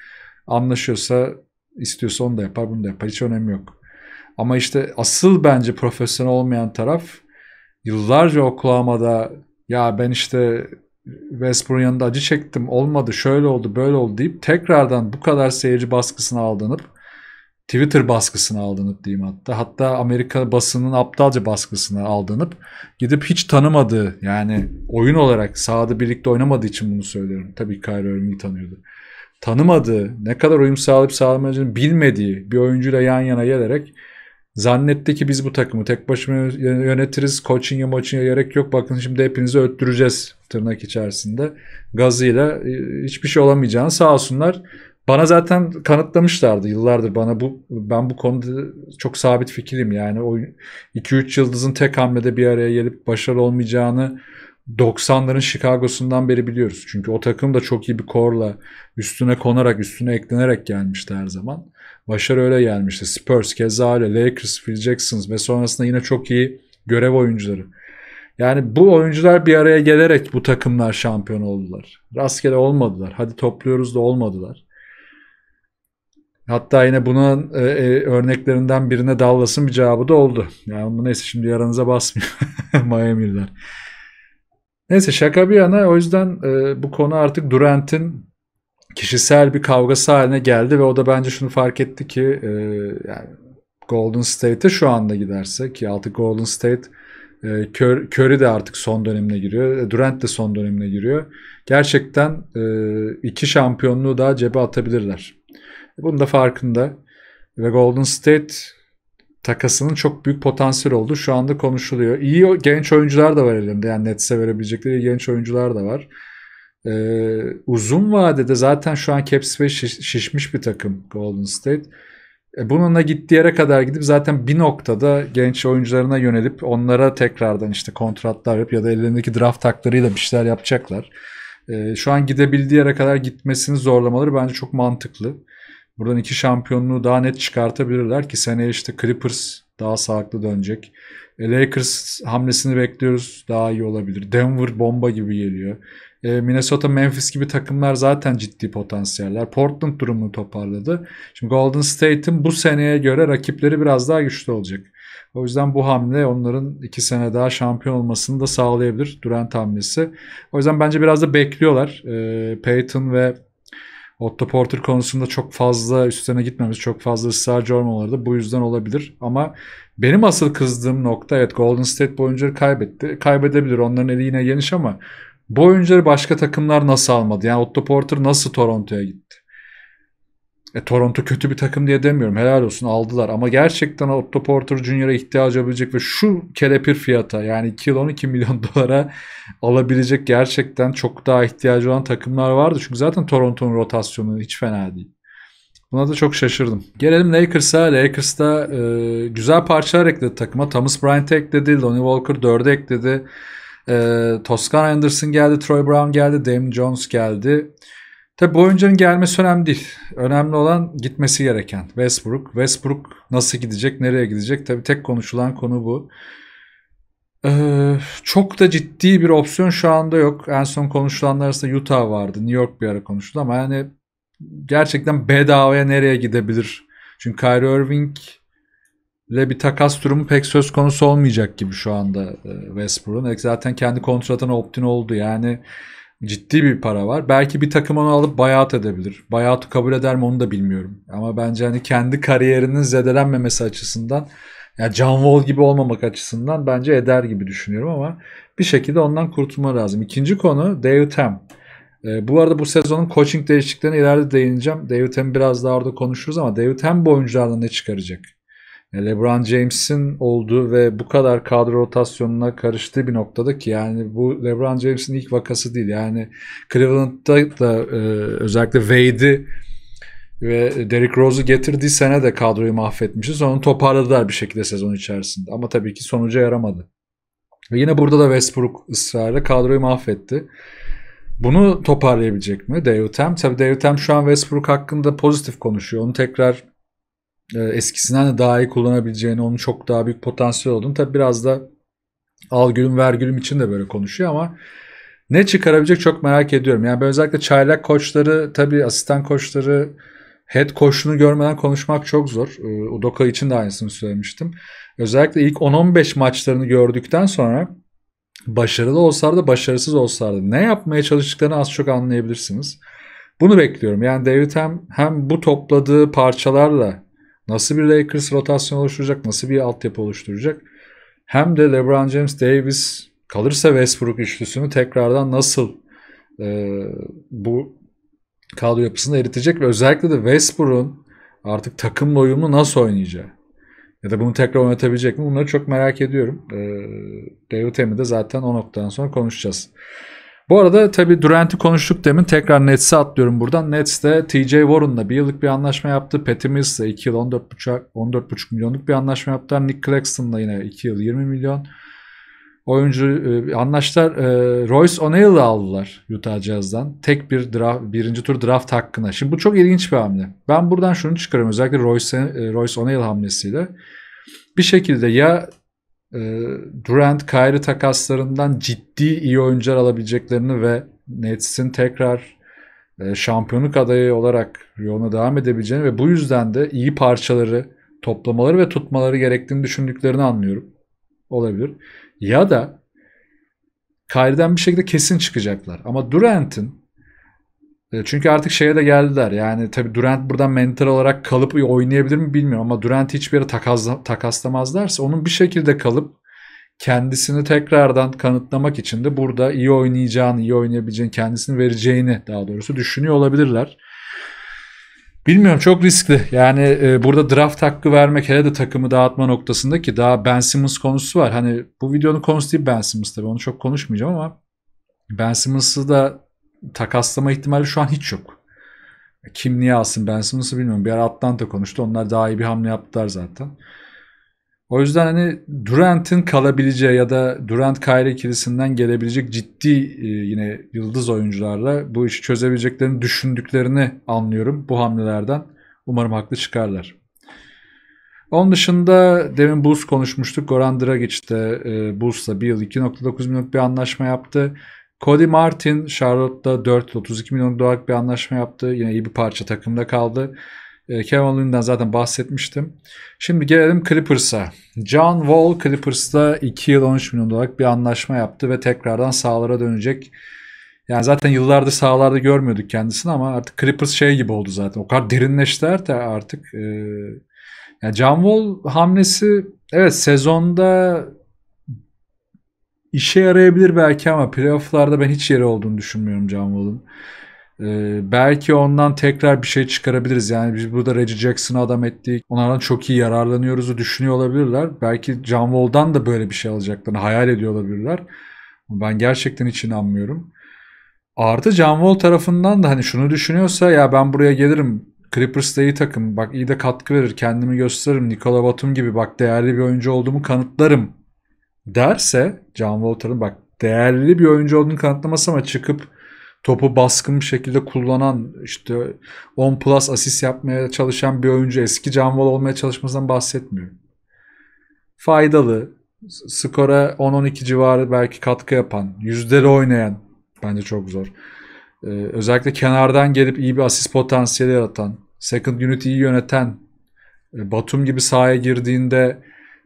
Anlaşıyorsa istiyorsa onu da yapar bunu da yapar hiç önemi yok. Ama işte asıl bence profesyonel olmayan taraf yıllarca Oklahoma'da ya ben işte Westbrook'un yanında acı çektim olmadı şöyle oldu böyle oldu deyip tekrardan bu kadar seyirci baskısını aldanıp Twitter baskısına aldınıp diyeyim hatta. Hatta Amerika basının aptalca baskısına aldınıp gidip hiç tanımadığı yani oyun olarak sahada birlikte oynamadığı için bunu söylüyorum. Tabii Kyrie Irving'i tanıyordu. Tanımadığı, ne kadar uyum sağlayıp sağlamayacağını bilmediği bir oyuncuyla yan yana gelerek zannetti ki biz bu takımı tek başına yönetiriz. Coaching'e maçına gerek yok. Bakın şimdi hepinizi öttüreceğiz tırnak içerisinde. Gazıyla e, hiçbir şey olamayacağını sağ olsunlar bana zaten kanıtlamışlardı yıllardır bana bu ben bu konuda çok sabit fikrim yani o 2-3 yıldızın tek hamlede bir araya gelip başarılı olmayacağını 90'ların Chicago'sundan beri biliyoruz. Çünkü o takım da çok iyi bir korla üstüne konarak üstüne eklenerek gelmişti her zaman. Başarı öyle gelmişti. Spurs keza öyle. Lakers, Phil Jacksons ve sonrasında yine çok iyi görev oyuncuları. Yani bu oyuncular bir araya gelerek bu takımlar şampiyon oldular. Rastgele olmadılar. Hadi topluyoruz da olmadılar. Hatta yine bunun e, e, örneklerinden birine Dallas'ın bir cevabı da oldu. Yani neyse şimdi yaranıza basmıyor Miami'liler. Neyse şaka bir yana o yüzden e, bu konu artık Durant'in kişisel bir kavgası haline geldi ve o da bence şunu fark etti ki e, yani Golden State'e şu anda giderse ki artık Golden State e, Curry de artık son dönemine giriyor. E, Durant de son dönemine giriyor. Gerçekten e, iki şampiyonluğu daha cebe atabilirler. Bunun da farkında. Ve Golden State takasının çok büyük potansiyel olduğu Şu anda konuşuluyor. İyi genç oyuncular da var elinde. Yani Nets'e verebilecekleri genç oyuncular da var. Ee, uzun vadede zaten şu an cap ve şişmiş bir takım Golden State. E, bununla gittiği yere kadar gidip zaten bir noktada genç oyuncularına yönelip onlara tekrardan işte kontratlar yap ya da ellerindeki draft haklarıyla bir şeyler yapacaklar. E, şu an gidebildiği yere kadar gitmesini zorlamaları bence çok mantıklı. Buradan iki şampiyonluğu daha net çıkartabilirler ki seneye işte Clippers daha sağlıklı dönecek. E, Lakers hamlesini bekliyoruz daha iyi olabilir. Denver bomba gibi geliyor. E, Minnesota, Memphis gibi takımlar zaten ciddi potansiyeller. Portland durumunu toparladı. Şimdi Golden State'in bu seneye göre rakipleri biraz daha güçlü olacak. O yüzden bu hamle onların iki sene daha şampiyon olmasını da sağlayabilir Durant hamlesi. O yüzden bence biraz da bekliyorlar. E, Payton ve Otto Porter konusunda çok fazla üstüne gitmemiz, çok fazla ısrarcı olmaları da bu yüzden olabilir. Ama benim asıl kızdığım nokta evet Golden State bu oyuncuları kaybetti. Kaybedebilir onların eli yine geniş ama bu oyuncuları başka takımlar nasıl almadı? Yani Otto Porter nasıl Toronto'ya gitti? E, Toronto kötü bir takım diye demiyorum. Helal olsun aldılar. Ama gerçekten Otto Porter Jr.'a ihtiyacı olabilecek ve şu kelepir fiyata yani 2 yıl 12 milyon dolara alabilecek gerçekten çok daha ihtiyacı olan takımlar vardı. Çünkü zaten Toronto'nun rotasyonu hiç fena değil. Buna da çok şaşırdım. Gelelim Lakers'a. Lakers'ta e, güzel parçalar ekledi takıma. Thomas Bryant ekledi. Lonnie Walker 4'e ekledi. E, Toscan Anderson geldi. Troy Brown geldi. Dame Jones geldi. Tabi bu oyuncunun gelmesi önemli değil. Önemli olan gitmesi gereken Westbrook. Westbrook nasıl gidecek, nereye gidecek? Tabi tek konuşulan konu bu. Ee, çok da ciddi bir opsiyon şu anda yok. En son konuşulanlar arasında Utah vardı. New York bir ara konuşuldu ama yani gerçekten bedavaya nereye gidebilir? Çünkü Kyrie Irving ile bir takas durumu pek söz konusu olmayacak gibi şu anda e, Westbrook'un. E, zaten kendi kontratına optin oldu. Yani ciddi bir para var. Belki bir takım onu alıp bayat edebilir. Bayatı kabul eder mi onu da bilmiyorum. Ama bence hani kendi kariyerinin zedelenmemesi açısından yani John Wall gibi olmamak açısından bence eder gibi düşünüyorum ama bir şekilde ondan kurtulma lazım. İkinci konu Dave Tam. E, bu arada bu sezonun coaching değişikliklerine ileride değineceğim. Dave Tam'ı biraz daha orada konuşuruz ama Dave Tam bu oyunculardan ne çıkaracak? LeBron James'in olduğu ve bu kadar kadro rotasyonuna karıştığı bir noktada ki yani bu LeBron James'in ilk vakası değil. Yani Cleveland'da da e, özellikle Wade'i ve Derrick Rose'u getirdiği sene de kadroyu mahvetmişti. Sonra toparladılar bir şekilde sezon içerisinde. Ama tabii ki sonuca yaramadı. Ve yine burada da Westbrook ısrarla kadroyu mahvetti. Bunu toparlayabilecek mi David Ham? Tabii David Ham şu an Westbrook hakkında pozitif konuşuyor. Onu tekrar e, eskisinden de daha iyi kullanabileceğini, onun çok daha büyük potansiyel olduğunu tabi biraz da al gülüm ver gülüm için de böyle konuşuyor ama ne çıkarabilecek çok merak ediyorum. Yani ben özellikle çaylak koçları tabi asistan koçları head koçunu görmeden konuşmak çok zor. E, Udoka için de aynısını söylemiştim. Özellikle ilk 10-15 maçlarını gördükten sonra başarılı olsalar da başarısız olsalar da ne yapmaya çalıştıklarını az çok anlayabilirsiniz. Bunu bekliyorum. Yani David hem, hem bu topladığı parçalarla Nasıl bir Lakers rotasyon oluşturacak? Nasıl bir altyapı oluşturacak? Hem de LeBron James, Davis kalırsa Westbrook üçlüsünü tekrardan nasıl e, bu kadro yapısını eritecek ve özellikle de Westbrook'un artık takım boyunu nasıl oynayacağı ya da bunu tekrar oynatabilecek mi bunları çok merak ediyorum. E, David Emmi'de zaten o noktadan sonra konuşacağız. Bu arada tabii Durant'i konuştuk demin. Tekrar Nets'e atlıyorum buradan. Nets de TJ Warren'la bir yıllık bir anlaşma yaptı. Patty Mills'la 2 yıl 14,5 14,5 milyonluk bir anlaşma yaptı, Nick Claxton'la yine 2 yıl 20 milyon. Oyuncu e, anlaştılar. E, Royce O'Neal'ı aldılar Utah Jazz'dan. Tek bir draft, birinci tur draft hakkına. Şimdi bu çok ilginç bir hamle. Ben buradan şunu çıkarıyorum. Özellikle Royce, e, Royce O'Neal hamlesiyle. Bir şekilde ya ee, Durant Kyrie takaslarından ciddi iyi oyuncular alabileceklerini ve Nets'in tekrar e, şampiyonluk adayı olarak yoluna devam edebileceğini ve bu yüzden de iyi parçaları toplamaları ve tutmaları gerektiğini düşündüklerini anlıyorum. Olabilir. Ya da Kyrie'den bir şekilde kesin çıkacaklar. Ama Durant'in e, çünkü artık şeye de geldiler. Yani tabi Durant buradan mental olarak kalıp oynayabilir mi bilmiyorum ama Durant hiçbir yere takasla, takaslamazlarsa onun bir şekilde kalıp kendisini tekrardan kanıtlamak için de burada iyi oynayacağını, iyi oynayabileceğini, kendisini vereceğini daha doğrusu düşünüyor olabilirler. Bilmiyorum çok riskli. Yani e, burada draft hakkı vermek hele de takımı dağıtma noktasında ki daha Ben Simmons konusu var. Hani bu videonun konusu değil Ben Simmons tabii onu çok konuşmayacağım ama Ben Simmons'ı da takaslama ihtimali şu an hiç yok. Kim niye alsın Ben Simmons'ı bilmiyorum. Bir ara Atlanta konuştu. Onlar daha iyi bir hamle yaptılar zaten. O yüzden hani Durant'ın kalabileceği ya da Durant Kyrie ikilisinden gelebilecek ciddi e, yine yıldız oyuncularla bu işi çözebileceklerini düşündüklerini anlıyorum bu hamlelerden. Umarım haklı çıkarlar. Onun dışında demin Bulls konuşmuştuk. Goran Dragic de e, Bulls'la bir yıl 2.9 milyonluk bir anlaşma yaptı. Cody Martin Charlotte'da 4 32 milyon dolarlık bir anlaşma yaptı. Yine iyi bir parça takımda kaldı. Ee, Kevin Looney'den zaten bahsetmiştim. Şimdi gelelim Clippers'a. John Wall Clippers'la 2 yıl 13 milyon dolarlık bir anlaşma yaptı ve tekrardan sahalara dönecek. Yani zaten yıllardır sahalarda görmüyorduk kendisini ama artık Clippers şey gibi oldu zaten. O kadar derinleştiler artık. E, yani John Wall hamlesi evet sezonda işe yarayabilir belki ama playofflarda ben hiç yeri olduğunu düşünmüyorum Canval'ın. Ee, belki ondan tekrar bir şey çıkarabiliriz. Yani biz burada Reggie Jackson'ı adam ettik. Onlardan çok iyi yararlanıyoruz'u düşünüyor olabilirler. Belki Canval'dan da böyle bir şey alacaklarını hayal ediyor olabilirler. Ben gerçekten hiç inanmıyorum. Artı Canval tarafından da hani şunu düşünüyorsa ya ben buraya gelirim Clippers da iyi takım. Bak iyi de katkı verir. Kendimi gösteririm. Nikola Batum gibi bak değerli bir oyuncu olduğumu kanıtlarım derse John Walter'ın bak değerli bir oyuncu olduğunu kanıtlaması ama çıkıp topu baskın bir şekilde kullanan işte 10 plus asist yapmaya çalışan bir oyuncu eski John Wall olmaya çalışmasından bahsetmiyorum. Faydalı, skora 10-12 civarı belki katkı yapan, yüzdeli oynayan bence çok zor. Ee, özellikle kenardan gelip iyi bir asist potansiyeli yaratan, second unit iyi yöneten, e, Batum gibi sahaya girdiğinde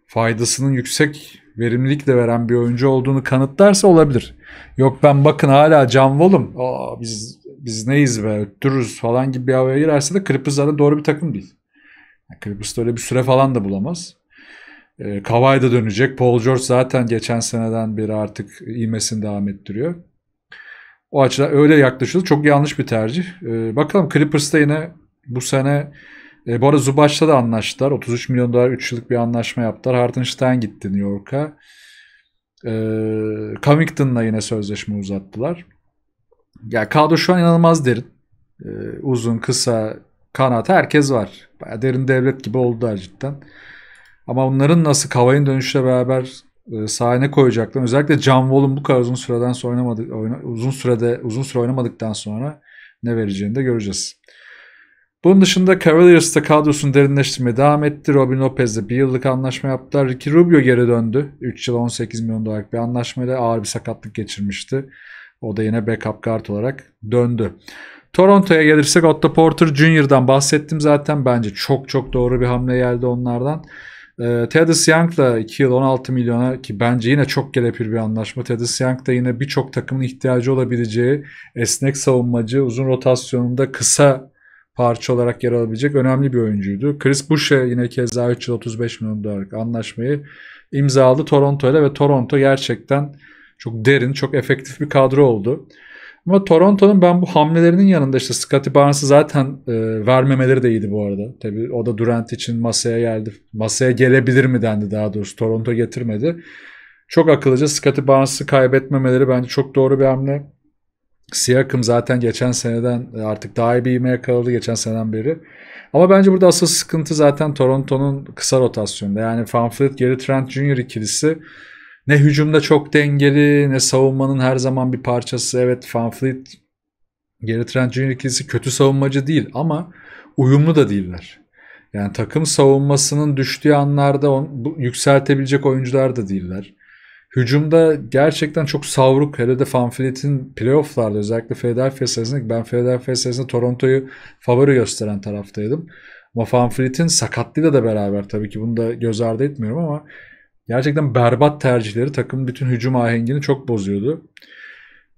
faydasının yüksek verimlilik de veren bir oyuncu olduğunu kanıtlarsa olabilir. Yok ben bakın hala canvolum. Aa, biz biz neyiz be öttürürüz falan gibi bir havaya girerse de Clippers zaten doğru bir takım değil. Yani Clippers öyle bir süre falan da bulamaz. E, Kawhi da dönecek. Paul George zaten geçen seneden beri artık iğmesini devam ettiriyor. O açıdan öyle yaklaşıldı. Çok yanlış bir tercih. E, bakalım Clippers'ta yine bu sene e, bu arada Zubac'la da anlaştılar. 33 milyon dolar 3 yıllık bir anlaşma yaptılar. Hartenstein gitti New York'a. E, Covington'la yine sözleşme uzattılar. Ya kadro şu an inanılmaz derin. E, uzun, kısa, kanat herkes var. Bayağı derin devlet gibi oldular cidden. Ama onların nasıl Kavay'ın dönüşüyle beraber e, sahne koyacaklar. Özellikle John Wall'un bu kadar uzun süreden sonra oynamadı, oyna, uzun sürede uzun süre oynamadıktan sonra ne vereceğini de göreceğiz. Bunun dışında Cavaliers'ta kadrosunu derinleştirmeye devam etti. Robin Lopez'le bir yıllık anlaşma yaptılar. Ricky Rubio geri döndü. 3 yıl 18 milyon dolarlık bir anlaşmayla ağır bir sakatlık geçirmişti. O da yine backup guard olarak döndü. Toronto'ya gelirsek Otto Porter Jr.'dan bahsettim zaten. Bence çok çok doğru bir hamle geldi onlardan. E, Tedis Young'la 2 yıl 16 milyona ki bence yine çok gelepir bir anlaşma. Tedis Young da yine birçok takımın ihtiyacı olabileceği esnek savunmacı, uzun rotasyonunda kısa parça olarak yer alabilecek önemli bir oyuncuydu. Chris Boucher yine keza 3 yıl 35 milyon dolarlık anlaşmayı imzaladı Toronto ile ve Toronto gerçekten çok derin, çok efektif bir kadro oldu. Ama Toronto'nun ben bu hamlelerinin yanında işte Scottie Barnes'ı zaten e, vermemeleri de iyiydi bu arada. Tabi o da Durant için masaya geldi. Masaya gelebilir mi dendi daha doğrusu. Toronto getirmedi. Çok akıllıca Scottie Barnes'ı kaybetmemeleri bence çok doğru bir hamle. Siakam zaten geçen seneden e, artık daha iyi bir ivme yakaladı geçen seneden beri. Ama bence burada asıl sıkıntı zaten Toronto'nun kısa rotasyonunda. Yani Fanfleet geri Trent Junior ikilisi ne hücumda çok dengeli ne savunmanın her zaman bir parçası. Evet Fanfleet geri Trent Junior ikilisi kötü savunmacı değil ama uyumlu da değiller. Yani takım savunmasının düştüğü anlarda on, bu, yükseltebilecek oyuncular da değiller. Hücumda gerçekten çok savruk. Hele de Fanfleet'in playofflarda özellikle Philadelphia serisinde ben Philadelphia serisinde Toronto'yu favori gösteren taraftaydım. Ama Fanfleet'in sakatlığıyla da beraber tabii ki bunu da göz ardı etmiyorum ama gerçekten berbat tercihleri takımın bütün hücum ahengini çok bozuyordu.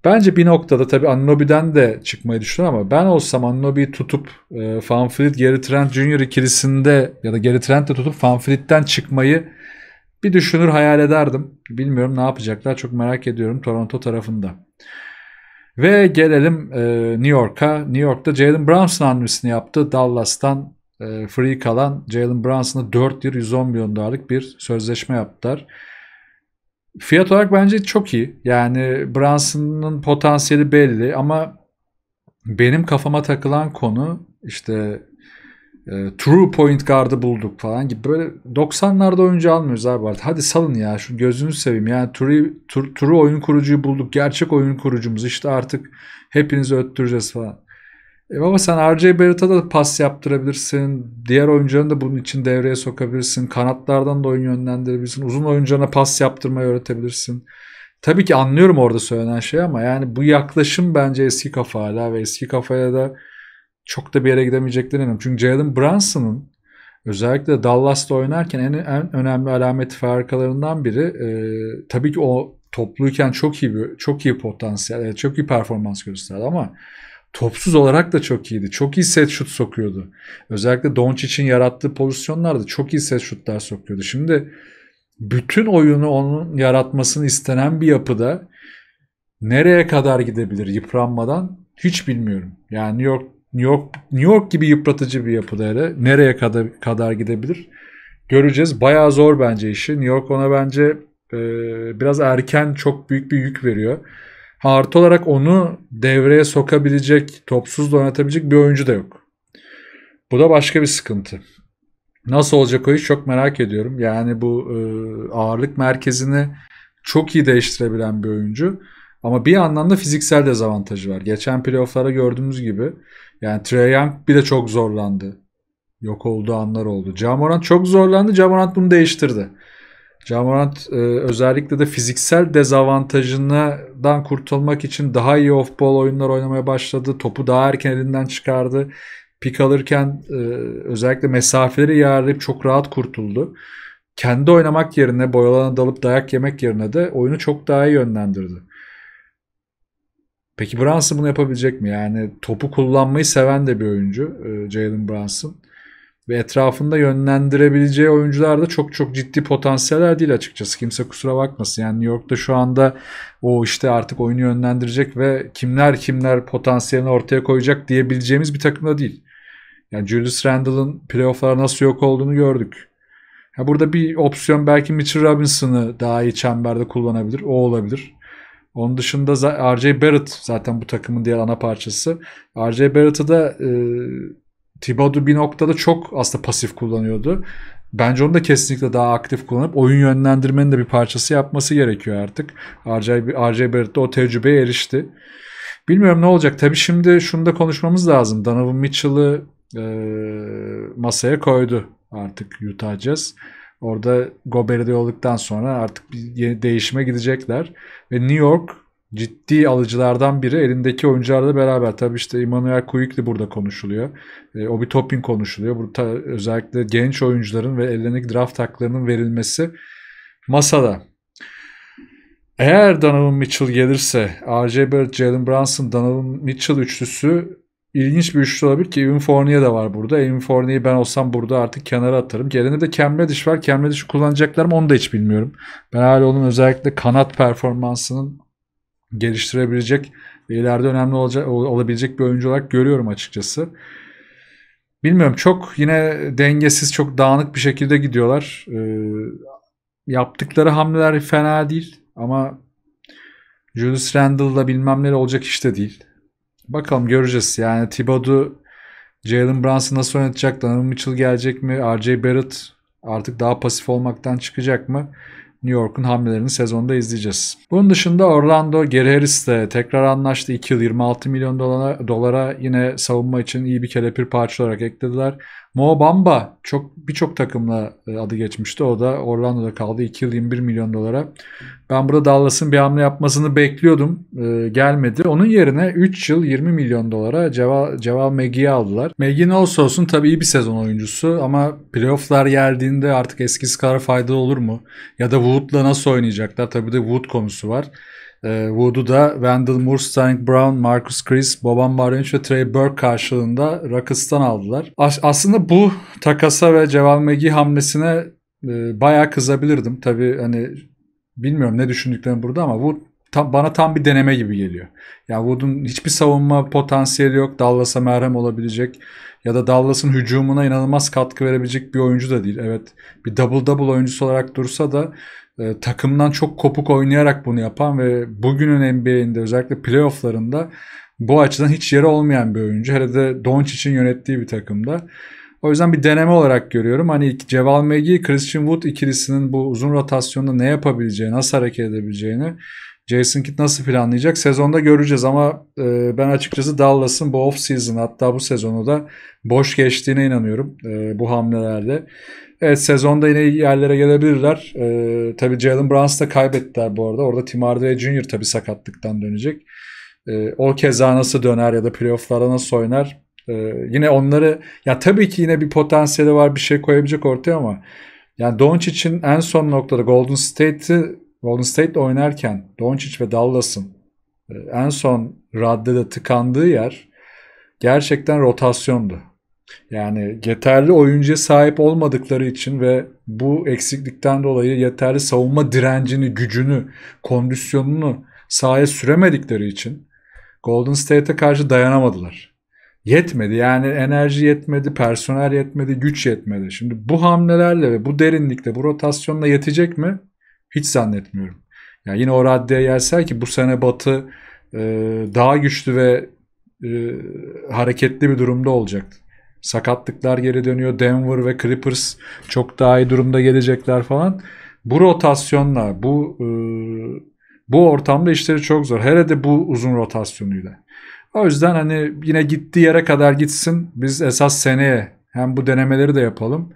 Bence bir noktada tabii Anunobi'den de çıkmayı düşünüyorum ama ben olsam Anunobi'yi tutup e, Fanfleet, Gary Trent Jr. ikilisinde ya da Gary Trent'i tutup Fanfleet'ten çıkmayı bir düşünür hayal ederdim. Bilmiyorum ne yapacaklar çok merak ediyorum Toronto tarafında. Ve gelelim e, New York'a. New York'ta Jalen Brunson hamlesini yaptı. Dallas'tan e, free kalan Jalen Brunson'a 4 yıl 110 milyon dolarlık bir sözleşme yaptılar. Fiyat olarak bence çok iyi. Yani Brunson'un potansiyeli belli ama benim kafama takılan konu işte ee, true point guard'ı bulduk falan gibi böyle 90'larda oyuncu almıyoruz abi artık. Hadi salın ya şu gözünü seveyim. Yani true, true, true oyun kurucuyu bulduk. Gerçek oyun kurucumuz işte artık hepinizi öttüreceğiz falan. E baba sen RJ Barrett'a da pas yaptırabilirsin. Diğer oyuncularını da bunun için devreye sokabilirsin. Kanatlardan da oyun yönlendirebilirsin. Uzun oyuncularına pas yaptırmayı öğretebilirsin. Tabii ki anlıyorum orada söylenen şey ama yani bu yaklaşım bence eski kafa hala ve eski kafaya da çok da bir yere gidemeyeceklerini eminim. Çünkü Jalen Brunson'ın özellikle Dallas'ta oynarken en, en önemli alamet farkalarından biri e, tabii ki o topluyken çok iyi bir, çok iyi potansiyel, e, çok iyi performans gösterdi ama topsuz olarak da çok iyiydi. Çok iyi set şut sokuyordu. Özellikle Doncic'in yarattığı pozisyonlarda çok iyi set şutlar sokuyordu. Şimdi bütün oyunu onun yaratmasını istenen bir yapıda nereye kadar gidebilir yıpranmadan hiç bilmiyorum. Yani New York New York, New York gibi yıpratıcı bir yapıda hele. Nereye kadar, kadar gidebilir? Göreceğiz. Bayağı zor bence işi. New York ona bence e, biraz erken çok büyük bir yük veriyor. Artı olarak onu devreye sokabilecek, topsuz da oynatabilecek bir oyuncu da yok. Bu da başka bir sıkıntı. Nasıl olacak o iş çok merak ediyorum. Yani bu e, ağırlık merkezini çok iyi değiştirebilen bir oyuncu. Ama bir anlamda fiziksel dezavantajı var. Geçen playofflara gördüğümüz gibi yani Trae Young bir de çok zorlandı. Yok olduğu anlar oldu. Camorant çok zorlandı. Camorant bunu değiştirdi. Camorant e, özellikle de fiziksel dezavantajından kurtulmak için daha iyi off-ball oyunlar oynamaya başladı. Topu daha erken elinden çıkardı. Pik alırken e, özellikle mesafeleri yarlayıp çok rahat kurtuldu. Kendi oynamak yerine boyalana dalıp dayak yemek yerine de oyunu çok daha iyi yönlendirdi. Peki Brunson bunu yapabilecek mi? Yani topu kullanmayı seven de bir oyuncu e, Jalen Brunson. Ve etrafında yönlendirebileceği oyuncular da çok çok ciddi potansiyeller değil açıkçası. Kimse kusura bakmasın. Yani New York'ta şu anda o işte artık oyunu yönlendirecek ve kimler kimler potansiyelini ortaya koyacak diyebileceğimiz bir takımda değil. Yani Julius Randle'ın playoff'lara nasıl yok olduğunu gördük. Ya burada bir opsiyon belki Mitchell Robinson'ı daha iyi çemberde kullanabilir. O olabilir. Onun dışında R.J. Barrett zaten bu takımın diğer ana parçası. R.J. Barrett'ı da e, Thibodeau bir noktada çok aslında pasif kullanıyordu. Bence onu da kesinlikle daha aktif kullanıp oyun yönlendirmenin de bir parçası yapması gerekiyor artık. R.J. Barrett de o tecrübeye erişti. Bilmiyorum ne olacak. Tabii şimdi şunu da konuşmamız lazım. Donovan Mitchell'ı e, masaya koydu artık Utah Jazz. Orada Gobert'i olduktan sonra artık bir değişime gidecekler. Ve New York ciddi alıcılardan biri elindeki oyuncularla beraber. Tabii işte Emmanuel Kuyukli burada konuşuluyor. E, Obi Toppin konuşuluyor. Burada özellikle genç oyuncuların ve ellerindeki draft haklarının verilmesi masada. Eğer Donovan Mitchell gelirse RJ Barrett, Jalen Brunson, Donovan Mitchell üçlüsü ilginç bir üçlü olabilir ki Evan Fournier de var burada. Evan Fournier'i ben olsam burada artık kenara atarım. Gelene de Cambridge var. Cambridge'i kullanacaklar mı onu da hiç bilmiyorum. Ben hala onun özellikle kanat performansının geliştirebilecek ve ileride önemli olacak, olabilecek bir oyuncu olarak görüyorum açıkçası. Bilmiyorum çok yine dengesiz çok dağınık bir şekilde gidiyorlar. E, yaptıkları hamleler fena değil ama Julius Randle'la bilmem ne olacak işte değil. Bakalım göreceğiz. Yani Thibodeau Jalen Brunson nasıl oynatacak? Donovan Mitchell gelecek mi? R.J. Barrett artık daha pasif olmaktan çıkacak mı? New York'un hamlelerini sezonda izleyeceğiz. Bunun dışında Orlando Gary Harris'le tekrar anlaştı. 2 yıl 26 milyon dolara, dolara yine savunma için iyi bir kelepir parça olarak eklediler. Mo Bamba çok birçok takımla e, adı geçmişti. O da Orlando'da kaldı. 2 yıl 21 milyon dolara. Ben burada Dallas'ın bir hamle yapmasını bekliyordum. Ee, gelmedi. Onun yerine 3 yıl 20 milyon dolara Ceval, Ceval Megi'yi aldılar. Megi ne olsa olsun tabii iyi bir sezon oyuncusu ama playofflar geldiğinde artık eskisi kadar faydalı olur mu? Ya da Wood'la nasıl oynayacaklar? Tabii de Wood konusu var. E, Wood'u da Wendell Moore, Sterling Brown, Marcus Chris, Boban Marjanovic ve Trey Burke karşılığında Rockets'tan aldılar. As- aslında bu takasa ve Ceval McGee hamlesine e, bayağı kızabilirdim. Tabii hani bilmiyorum ne düşündüklerini burada ama bu tam, bana tam bir deneme gibi geliyor. Ya yani Wood'un hiçbir savunma potansiyeli yok. Dallas'a merhem olabilecek ya da Dallas'ın hücumuna inanılmaz katkı verebilecek bir oyuncu da değil. Evet bir double double oyuncusu olarak dursa da e, takımdan çok kopuk oynayarak bunu yapan ve bugünün NBA'inde özellikle playofflarında bu açıdan hiç yeri olmayan bir oyuncu. Hele de Doncic'in yönettiği bir takımda. O yüzden bir deneme olarak görüyorum. Hani Ceval McGee, Christian Wood ikilisinin bu uzun rotasyonda ne yapabileceğini, nasıl hareket edebileceğini, Jason Kidd nasıl planlayacak sezonda göreceğiz ama e, ben açıkçası Dallas'ın bu off season hatta bu sezonu da boş geçtiğine inanıyorum e, bu hamlelerde. Evet sezonda yine yerlere gelebilirler. Ee, tabii Jalen Brunson da kaybettiler bu arada. Orada Tim Hardaway Jr. tabii sakatlıktan dönecek. Ee, o keza nasıl döner ya da playofflara nasıl oynar? Ee, yine onları ya tabii ki yine bir potansiyeli var bir şey koyabilecek ortaya ama yani Doncic'in en son noktada Golden State'i Golden State oynarken Doncic ve Dallas'ın e, en son raddede tıkandığı yer gerçekten rotasyondu. Yani yeterli oyuncuya sahip olmadıkları için ve bu eksiklikten dolayı yeterli savunma direncini, gücünü, kondisyonunu sahaya süremedikleri için Golden State'e karşı dayanamadılar. Yetmedi yani enerji yetmedi, personel yetmedi, güç yetmedi. Şimdi bu hamlelerle ve bu derinlikte, bu rotasyonla yetecek mi? Hiç zannetmiyorum. Yani yine o raddeye yerser ki bu sene Batı e, daha güçlü ve e, hareketli bir durumda olacaktı. Sakatlıklar geri dönüyor. Denver ve Clippers çok daha iyi durumda gelecekler falan. Bu rotasyonla, bu e, bu ortamda işleri çok zor. Hele de bu uzun rotasyonuyla. O yüzden hani yine gittiği yere kadar gitsin. Biz esas seneye hem bu denemeleri de yapalım.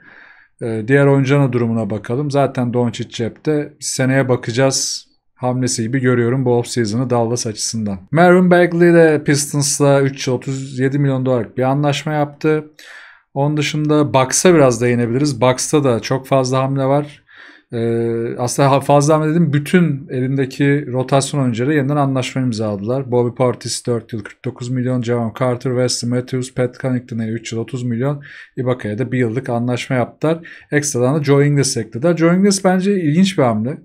Ee, diğer oyuncuların durumuna bakalım. Zaten Doncic cepte. Seneye bakacağız hamlesi gibi görüyorum bu offseason'ı Dallas açısından. Marvin Bagley de Pistons'la 3 yıl 37 milyon dolarlık bir anlaşma yaptı. Onun dışında Bucks'a biraz değinebiliriz. Bucks'ta da çok fazla hamle var. Ee, aslında fazla mı dedim bütün elindeki rotasyon oyuncuları yeniden anlaşma imzaladılar. Bobby Portis 4 yıl 49 milyon, Javon Carter, Wesley Matthews, Pat Connaughton'a 3 yıl 30 milyon, Ibaka'ya da 1 yıllık anlaşma yaptılar. Ekstradan da Joe Inglis eklediler. Joe Inglis bence ilginç bir hamle.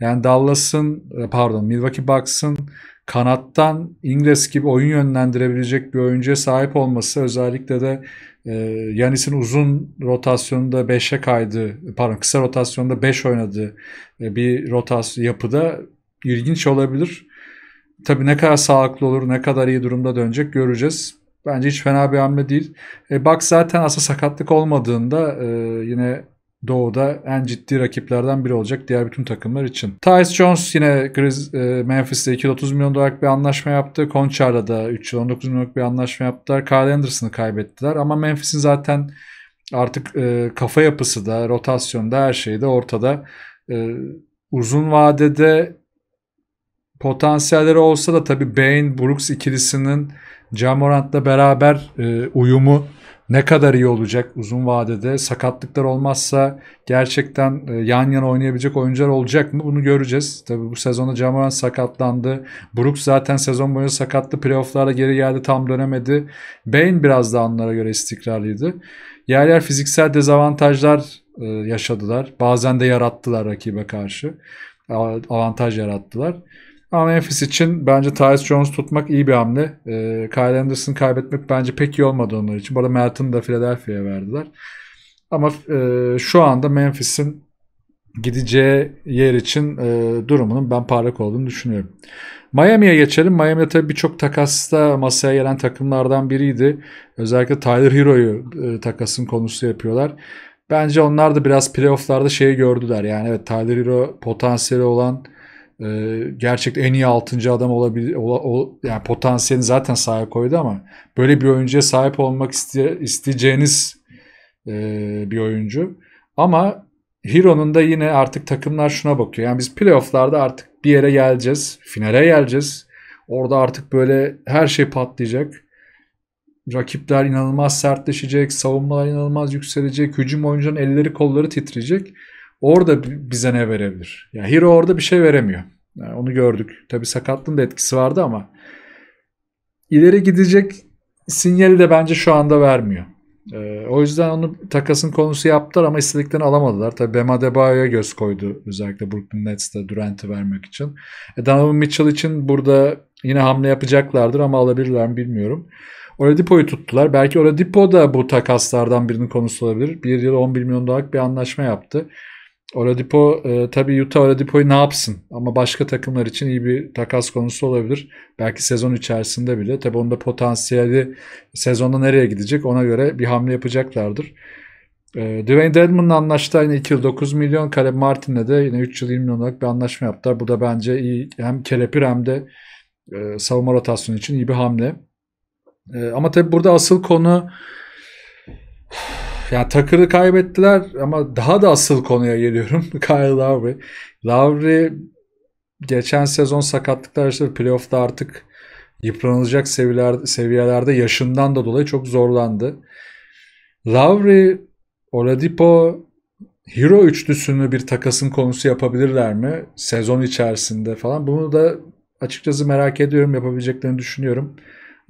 Yani Dallas'ın e, pardon Milwaukee Bucks'ın kanattan İngiliz gibi oyun yönlendirebilecek bir oyuncuya sahip olması özellikle de e, Yanis'in uzun rotasyonunda 5'e kaydı, pardon kısa rotasyonda 5 oynadığı e, bir rotasyon yapıda ilginç olabilir. Tabii ne kadar sağlıklı olur, ne kadar iyi durumda dönecek göreceğiz. Bence hiç fena bir hamle değil. E, bak zaten aslında sakatlık olmadığında e, yine Doğu'da en ciddi rakiplerden biri olacak diğer bütün takımlar için. Tyus Jones yine Grizz, e, Memphis'te 2 milyon dolarlık bir anlaşma yaptı. Conchar'la da 3 yıl milyonluk bir anlaşma yaptılar. Kyle Anderson'ı kaybettiler ama Memphis'in zaten artık e, kafa yapısı da, rotasyonu da her şey de ortada. E, uzun vadede potansiyelleri olsa da tabii Bain Brooks ikilisinin Jamorant'la beraber e, uyumu ne kadar iyi olacak uzun vadede sakatlıklar olmazsa gerçekten e, yan yana oynayabilecek oyuncular olacak mı bunu göreceğiz. Tabi bu sezonda Cameron sakatlandı. Brook zaten sezon boyunca sakattı. Playoff'lara geri geldi tam dönemedi. Bane biraz da anlara göre istikrarlıydı. Yer yer fiziksel dezavantajlar e, yaşadılar. Bazen de yarattılar rakibe karşı. Avantaj yarattılar. Ama Memphis için bence Tyus Jones tutmak iyi bir hamle. E, Kyle Anderson'ı kaybetmek bence pek iyi olmadı onlar için. Bu arada Melton'u da Philadelphia'ya verdiler. Ama e, şu anda Memphis'in gideceği yer için e, durumunun ben parlak olduğunu düşünüyorum. Miami'ye geçelim. Miami tabii birçok takasta masaya gelen takımlardan biriydi. Özellikle Tyler Hero'yu e, takasın konusu yapıyorlar. Bence onlar da biraz playofflarda şeyi gördüler. Yani evet Tyler Hero potansiyeli olan e, gerçekten en iyi 6. adam olabilir ola, o, yani potansiyelini zaten sahip koydu ama böyle bir oyuncuya sahip olmak iste, isteyeceğiniz e, bir oyuncu. Ama Hero'nun da yine artık takımlar şuna bakıyor. Yani biz playofflarda artık bir yere geleceğiz. Finale geleceğiz. Orada artık böyle her şey patlayacak. Rakipler inanılmaz sertleşecek. Savunmalar inanılmaz yükselecek. Hücum oyuncuların elleri kolları titreyecek. Orada bize ne verebilir? Ya yani Hero orada bir şey veremiyor. Yani onu gördük. Tabi sakatlığın da etkisi vardı ama ileri gidecek sinyali de bence şu anda vermiyor. Ee, o yüzden onu takasın konusu yaptılar ama istediklerini alamadılar. Tabi Bema Debayo'ya göz koydu özellikle Brooklyn Nets'te Durant'i vermek için. E, Donovan Mitchell için burada yine hamle yapacaklardır ama alabilirler mi bilmiyorum. Oladipo'yu tuttular. Belki Oladipo da bu takaslardan birinin konusu olabilir. Bir yıl 10 milyon dolarlık bir anlaşma yaptı. Oladipo e, tabii Utah Oladipo'yu ne yapsın ama başka takımlar için iyi bir takas konusu olabilir. Belki sezon içerisinde bile. Tabii onda potansiyeli sezonda nereye gidecek ona göre bir hamle yapacaklardır. E, Dwayne Dedman'la anlaştı yine 2 yıl 9 milyon. Caleb Martin'le de yine 3 yıl 20 milyonluk bir anlaşma yaptılar. Bu da bence iyi hem kelepir hem de e, savunma rotasyonu için iyi bir hamle. E, ama tabii burada asıl konu yani Tucker'ı kaybettiler ama daha da asıl konuya geliyorum. Kyle Lowry. Lowry geçen sezon sakatlıklar işte playoff'ta artık yıpranılacak seviyeler, seviyelerde yaşından da dolayı çok zorlandı. Lowry, Oladipo, Hero üçlüsünü bir takasın konusu yapabilirler mi? Sezon içerisinde falan. Bunu da açıkçası merak ediyorum. Yapabileceklerini düşünüyorum.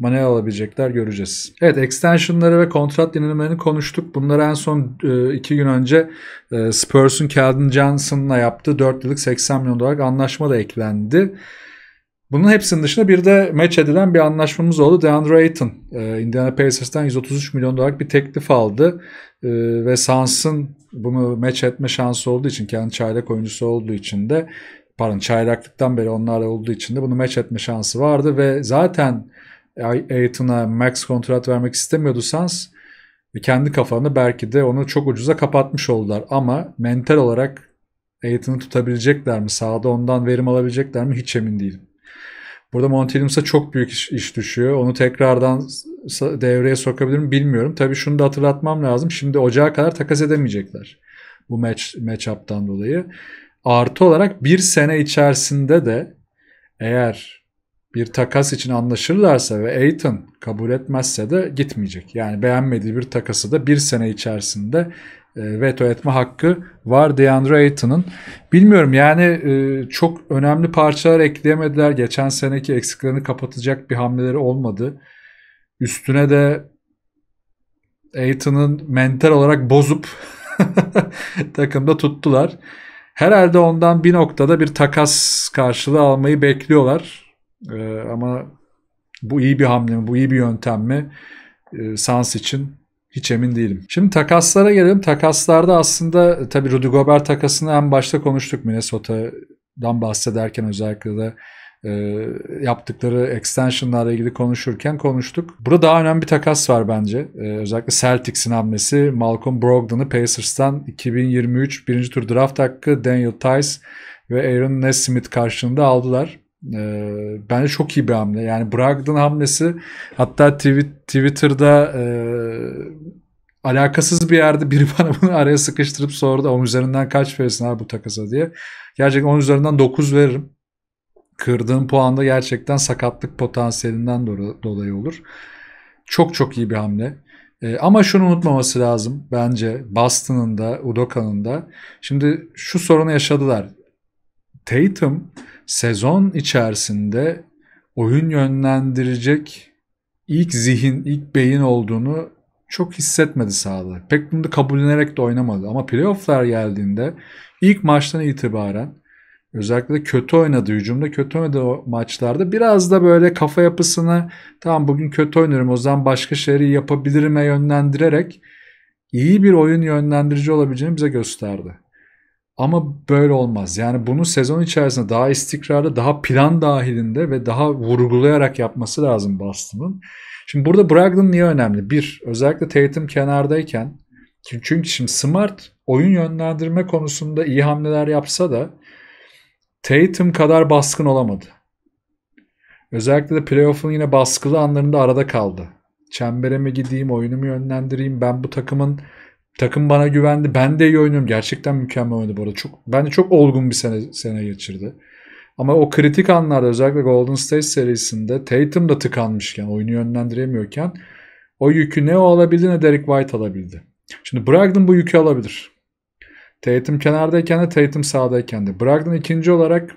Ama alabilecekler göreceğiz. Evet extensionları ve kontrat yenilemelerini konuştuk. Bunları en son e, iki gün önce e, Spurs'un Calvin Johnson'la yaptığı 4 yıllık 80 milyon dolarlık anlaşma da eklendi. Bunun hepsinin dışında bir de match edilen bir anlaşmamız oldu. DeAndre Ayton e, Indiana Pacers'tan 133 milyon dolarlık bir teklif aldı. E, ve Suns'ın bunu match etme şansı olduğu için kendi çaylak oyuncusu olduğu için de pardon çaylaklıktan beri onlarla olduğu için de bunu match etme şansı vardı ve zaten Ayton'a max kontrat vermek istemiyordu Sans. Kendi kafanı belki de onu çok ucuza kapatmış oldular. Ama mental olarak Ayton'u tutabilecekler mi? sağda ondan verim alabilecekler mi? Hiç emin değilim. Burada Montelims'e çok büyük iş, iş düşüyor. Onu tekrardan devreye sokabilir mi bilmiyorum. Tabii şunu da hatırlatmam lazım. Şimdi ocağa kadar takas edemeyecekler. Bu match, match-up'tan dolayı. Artı olarak bir sene içerisinde de eğer bir takas için anlaşırlarsa ve Aiton kabul etmezse de gitmeyecek. Yani beğenmediği bir takası da bir sene içerisinde e, veto etme hakkı var DeAndre Ayton'un. Bilmiyorum yani e, çok önemli parçalar ekleyemediler. Geçen seneki eksiklerini kapatacak bir hamleleri olmadı. Üstüne de Ayton'un mental olarak bozup takımda tuttular. Herhalde ondan bir noktada bir takas karşılığı almayı bekliyorlar. Ee, ama bu iyi bir hamle mi, bu iyi bir yöntem mi ee, Sans için hiç emin değilim. Şimdi takaslara gelelim. Takaslarda aslında tabi Rudy Gobert takasını en başta konuştuk Minnesota'dan bahsederken özellikle de e, yaptıkları extensionlarla ilgili konuşurken konuştuk. Burada daha önemli bir takas var bence. E, özellikle Celtics'in hamlesi Malcolm Brogdon'u Pacers'tan 2023 birinci tur draft hakkı Daniel Tice ve Aaron Nesmith karşılığında aldılar. E, ee, bence çok iyi bir hamle. Yani Bragdon hamlesi hatta tweet, Twitter'da e, alakasız bir yerde biri bana bunu araya sıkıştırıp sordu. 10 üzerinden kaç verirsin abi bu takasa diye. Gerçekten 10 üzerinden 9 veririm. Kırdığım puan da gerçekten sakatlık potansiyelinden dolayı olur. Çok çok iyi bir hamle. E, ama şunu unutmaması lazım bence Boston'ın da Udoka'nın da. Şimdi şu sorunu yaşadılar. Tatum sezon içerisinde oyun yönlendirecek ilk zihin, ilk beyin olduğunu çok hissetmedi sahada. Pek bunu da kabullenerek de oynamadı. Ama playofflar geldiğinde ilk maçtan itibaren özellikle kötü oynadığı, hücumda kötü oynadığı maçlarda biraz da böyle kafa yapısını tamam bugün kötü oynuyorum o zaman başka şeyleri yapabilirime yönlendirerek iyi bir oyun yönlendirici olabileceğini bize gösterdi. Ama böyle olmaz. Yani bunu sezon içerisinde daha istikrarlı, daha plan dahilinde ve daha vurgulayarak yapması lazım Boston'ın. Şimdi burada Brogdon niye önemli? Bir, özellikle Tatum kenardayken çünkü şimdi Smart oyun yönlendirme konusunda iyi hamleler yapsa da Tatum kadar baskın olamadı. Özellikle de playoff'un yine baskılı anlarında arada kaldı. Çembere mi gideyim, oyunu mu yönlendireyim, ben bu takımın Takım bana güvendi. Ben de iyi oynuyorum. Gerçekten mükemmel oynadı bu arada. Çok, de çok olgun bir sene, sene geçirdi. Ama o kritik anlarda özellikle Golden State serisinde Tatum da tıkanmışken, oyunu yönlendiremiyorken o yükü ne o alabildi ne Derek White alabildi. Şimdi Brogdon bu yükü alabilir. Tatum kenardayken de Tatum sağdayken de. Brogdon ikinci olarak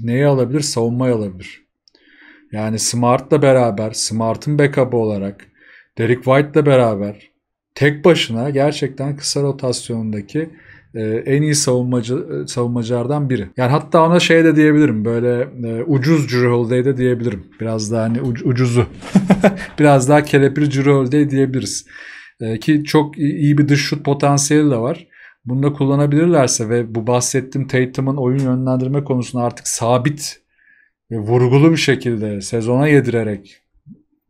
neyi alabilir? Savunmayı alabilir. Yani Smart'la beraber, Smart'ın backup'ı olarak, Derek White'la beraber tek başına gerçekten kısa rotasyondaki e, en iyi savunmacı e, savunmacılardan biri. Yani hatta ona şey de diyebilirim. Böyle e, ucuz Drew Holiday de diyebilirim. Biraz daha hani uc, ucuzu. Biraz daha kelepir Drew Holiday diyebiliriz. E, ki çok iyi bir dış şut potansiyeli de var. Bunu da kullanabilirlerse ve bu bahsettiğim Tatum'un oyun yönlendirme konusunda artık sabit ve vurgulu bir şekilde sezona yedirerek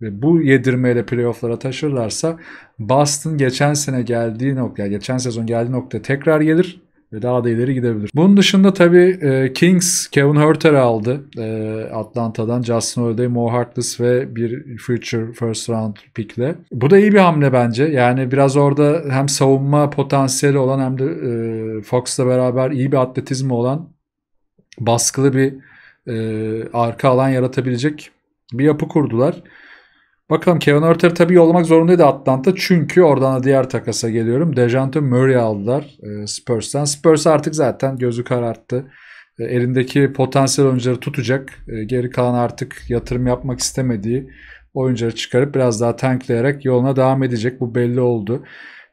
ve bu yedirmeyle playofflara taşırlarsa Boston geçen sene geldiği nokta, geçen sezon geldiği nokta tekrar gelir ve daha da ileri gidebilir. Bunun dışında tabii e, Kings Kevin Herter'ı aldı e, Atlanta'dan. Justin Holiday, Mo Harkless ve bir future first round pickle. Bu da iyi bir hamle bence. Yani biraz orada hem savunma potansiyeli olan hem de e, Fox'la beraber iyi bir atletizmi olan baskılı bir arka alan yaratabilecek bir yapı kurdular. Bakalım Kevin Örter'i tabii yollamak zorundaydı Atlanta. Çünkü oradan da diğer takasa geliyorum. Dejante Murray aldılar e, Spurs'tan. Spurs artık zaten gözü kararttı. E, elindeki potansiyel oyuncuları tutacak. E, geri kalan artık yatırım yapmak istemediği oyuncuları çıkarıp biraz daha tankleyerek yoluna devam edecek. Bu belli oldu.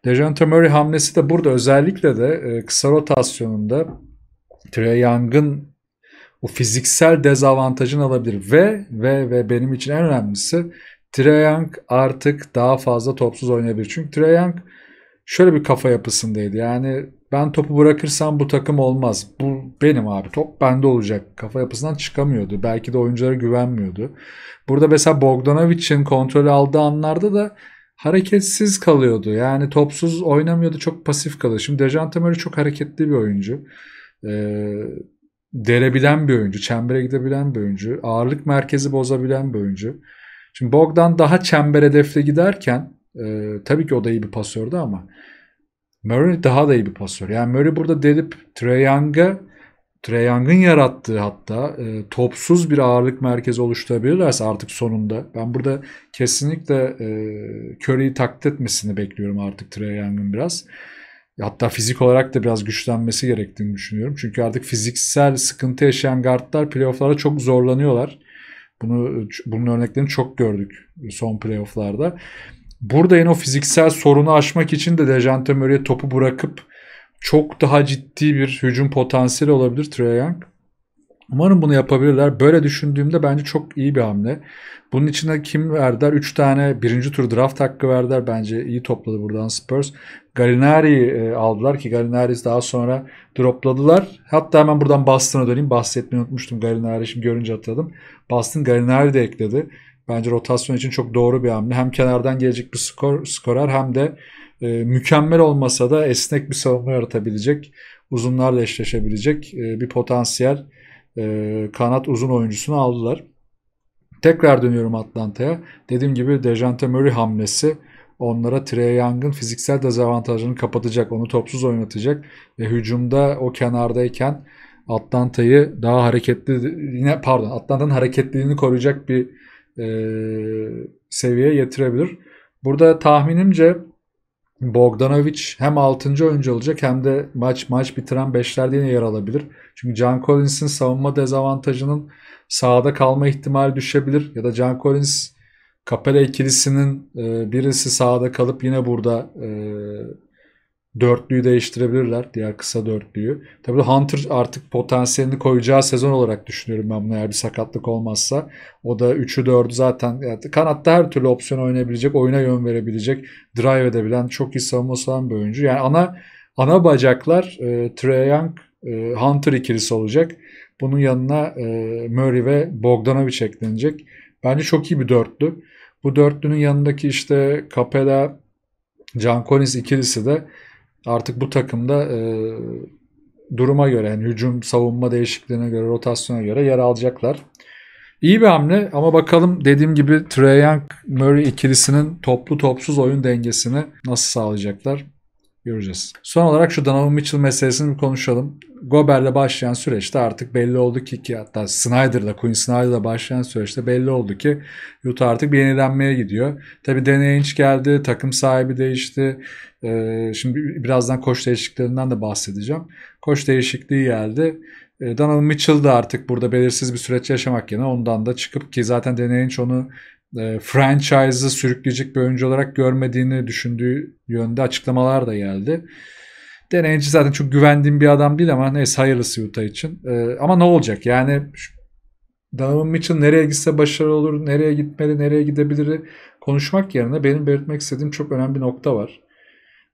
Dejante Murray hamlesi de burada özellikle de kısa rotasyonunda Trey Young'ın o fiziksel dezavantajını alabilir. Ve ve ve benim için en önemlisi Trae Young artık daha fazla topsuz oynayabilir. Çünkü Trae Young şöyle bir kafa yapısındaydı. Yani ben topu bırakırsam bu takım olmaz. Bu benim abi. Top bende olacak. Kafa yapısından çıkamıyordu. Belki de oyunculara güvenmiyordu. Burada mesela Bogdanovic'in kontrolü aldığı anlarda da hareketsiz kalıyordu. Yani topsuz oynamıyordu. Çok pasif kalıyordu Şimdi Dejan Murray çok hareketli bir oyuncu. Ee, derebilen bir oyuncu. Çembere gidebilen bir oyuncu. Ağırlık merkezi bozabilen bir oyuncu. Şimdi Bogdan daha çember hedefle giderken e, tabii ki o da iyi bir pasördü ama Murray daha da iyi bir pasör. Yani Murray burada delip Treyang'a Treyang'ın yarattığı hatta e, topsuz bir ağırlık merkezi oluşturabilirlerse artık sonunda. Ben burada kesinlikle e, Curry'i taklit etmesini bekliyorum artık Treyang'ın biraz. Hatta fizik olarak da biraz güçlenmesi gerektiğini düşünüyorum. Çünkü artık fiziksel sıkıntı yaşayan guardlar playofflara çok zorlanıyorlar. Bunu e, bunun örneklerini çok gördük son playofflarda. Burada yine o fiziksel sorunu aşmak için de Dejante Murray'e topu bırakıp çok daha ciddi bir hücum potansiyeli olabilir Trae Young. Umarım bunu yapabilirler. Böyle düşündüğümde bence çok iyi bir hamle. Bunun içine kim verdiler? 3 tane birinci tur draft hakkı verdiler. Bence iyi topladı buradan Spurs. Galinari'yi e, aldılar ki Galinari'yi daha sonra dropladılar. Hatta hemen buradan Boston'a döneyim. Bahsetmeyi unutmuştum Galinari'yi şimdi görünce hatırladım. Boston Galinari de ekledi. Bence rotasyon için çok doğru bir hamle. Hem kenardan gelecek bir skor, skorer hem de e, mükemmel olmasa da esnek bir savunma yaratabilecek, uzunlarla eşleşebilecek e, bir potansiyel e, kanat uzun oyuncusunu aldılar. Tekrar dönüyorum Atlanta'ya. Dediğim gibi Dejante Murray hamlesi onlara Trey Young'ın fiziksel dezavantajını kapatacak, onu topsuz oynatacak ve hücumda o kenardayken Atlanta'yı daha hareketli yine pardon Atlanta'nın hareketliliğini koruyacak bir e, seviyeye getirebilir. Burada tahminimce Bogdanovic hem 6. oyuncu olacak hem de maç maç bitiren 5'lerde yine yer alabilir. Çünkü John Collins'in savunma dezavantajının sahada kalma ihtimali düşebilir. Ya da John Collins Kapela ikilisinin e, birisi sahada kalıp yine burada e, dörtlüyü değiştirebilirler. Diğer kısa dörtlüyü. Tabii Hunter artık potansiyelini koyacağı sezon olarak düşünüyorum ben bunu eğer bir sakatlık olmazsa. O da 3'ü 4'ü zaten yani kanatta her türlü opsiyon oynayabilecek, oyuna yön verebilecek, drive edebilen, çok iyi savunması olan bir oyuncu. Yani ana ana bacaklar e, Trae Young, e, Hunter ikilisi olacak. Bunun yanına e, Murray ve Bogdanovic eklenecek. Bence çok iyi bir dörtlü. Bu dörtlünün yanındaki işte Capela, John Collins ikilisi de artık bu takımda e, duruma göre yani hücum savunma değişikliğine göre rotasyona göre yer alacaklar. İyi bir hamle ama bakalım dediğim gibi Trae Young Murray ikilisinin toplu topsuz oyun dengesini nasıl sağlayacaklar göreceğiz. Son olarak şu Donovan Mitchell meselesini bir konuşalım. Gober'le başlayan süreçte artık belli oldu ki, ki hatta Snyder'la, Quinn Snyder'la başlayan süreçte belli oldu ki Utah artık bir yenilenmeye gidiyor. Tabi Danny Ainge geldi, takım sahibi değişti. Ee, şimdi birazdan koç değişikliklerinden de bahsedeceğim. Koç değişikliği geldi. Ee, Donald Mitchell de artık burada belirsiz bir süreç yaşamak yerine ondan da çıkıp ki zaten Deneyinç onu e, franchise'ı sürükleyecek bir oyuncu olarak görmediğini düşündüğü yönde açıklamalar da geldi. Deneyinci zaten çok güvendiğim bir adam değil ama neyse hayırlısı Utah için. Ee, ama ne olacak yani Donald Mitchell nereye gitse başarılı olur, nereye gitmeli, nereye gidebilir konuşmak yerine benim belirtmek istediğim çok önemli bir nokta var.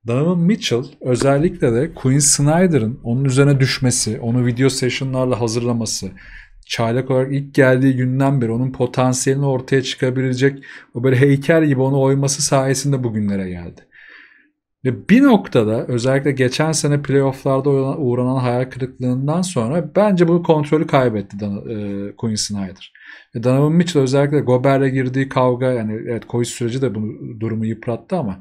Donovan Mitchell özellikle de Quinn Snyder'ın onun üzerine düşmesi, onu video session'larla hazırlaması, çaylak olarak ilk geldiği günden beri onun potansiyelini ortaya çıkabilecek o böyle heykel gibi onu oyması sayesinde bugünlere geldi. Ve bir noktada özellikle geçen sene playofflarda uğranan hayal kırıklığından sonra bence bu kontrolü kaybetti Dan- e, Quinn Snyder. Ve Donovan Mitchell özellikle Gober'le girdiği kavga yani evet koyuş süreci de bu durumu yıprattı ama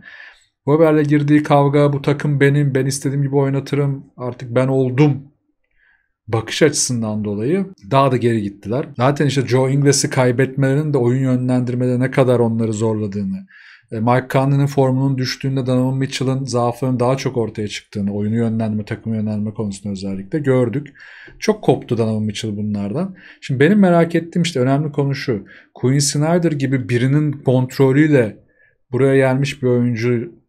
Weber'le girdiği kavga bu takım benim, ben istediğim gibi oynatırım, artık ben oldum bakış açısından dolayı daha da geri gittiler. Zaten işte Joe Ingles'i kaybetmelerinin de oyun yönlendirmede ne kadar onları zorladığını, e, Mike Conley'nin formunun düştüğünde Donovan Mitchell'ın zaaflarının daha çok ortaya çıktığını, oyunu yönlendirme, takımı yönlendirme konusunda özellikle gördük. Çok koptu Donovan Mitchell bunlardan. Şimdi benim merak ettiğim işte önemli konu şu. Quinn Snyder gibi birinin kontrolüyle buraya gelmiş bir oyuncu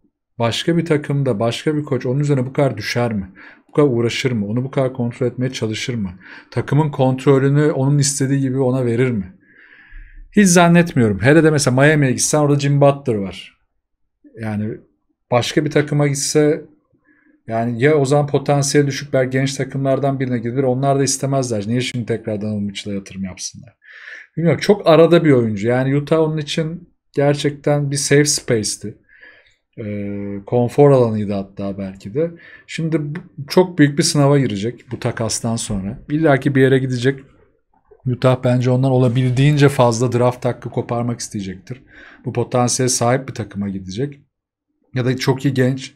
Başka bir takımda başka bir koç onun üzerine bu kadar düşer mi? Bu kadar uğraşır mı? Onu bu kadar kontrol etmeye çalışır mı? Takımın kontrolünü onun istediği gibi ona verir mi? Hiç zannetmiyorum. Hele de mesela Miami'ye gitsen orada Jim Butler var. Yani başka bir takıma gitse yani ya o zaman potansiyel düşük düşükler genç takımlardan birine gidilir. Onlar da istemezler. Niye şimdi tekrardan Umutçu'da yatırım yapsınlar? Bilmiyorum. Çok arada bir oyuncu. Yani Utah onun için gerçekten bir safe space'ti. E, konfor alanıydı hatta belki de. Şimdi çok büyük bir sınava girecek bu takastan sonra. İlla ki bir yere gidecek. Utah bence ondan olabildiğince fazla draft hakkı koparmak isteyecektir. Bu potansiyel sahip bir takıma gidecek. Ya da çok iyi genç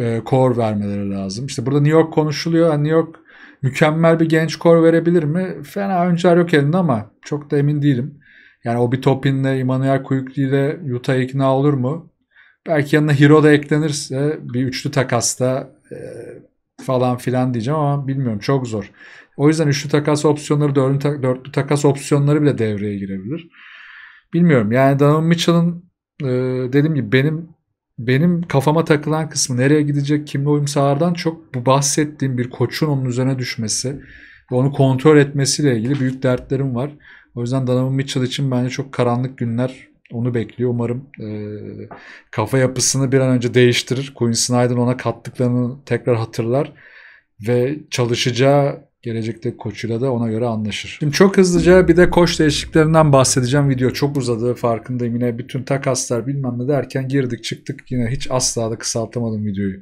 e, core vermeleri lazım. İşte burada New York konuşuluyor. Yani New York mükemmel bir genç kor verebilir mi? Fena önceler yok elinde ama çok da emin değilim. Yani Obi Topin'le, Immanuel Kuyukli ile Utah ikna olur mu? Belki yanına Hero da eklenirse bir üçlü takasta e, falan filan diyeceğim ama bilmiyorum çok zor. O yüzden üçlü takas opsiyonları, dörtlü, dörtlü takas opsiyonları bile devreye girebilir. Bilmiyorum yani Donovan Mitchell'ın e, dediğim gibi benim benim kafama takılan kısmı nereye gidecek, kimle uyum sağlardan çok bu bahsettiğim bir koçun onun üzerine düşmesi ve onu kontrol etmesiyle ilgili büyük dertlerim var. O yüzden Donovan Mitchell için bence çok karanlık günler onu bekliyor. Umarım e, kafa yapısını bir an önce değiştirir. Quinn Snyder'ın ona kattıklarını tekrar hatırlar ve çalışacağı gelecekte koçuyla da ona göre anlaşır. Şimdi çok hızlıca bir de koç değişikliklerinden bahsedeceğim. Video çok uzadı farkındayım. Yine bütün takaslar bilmem ne derken girdik çıktık. Yine hiç asla da kısaltamadım videoyu.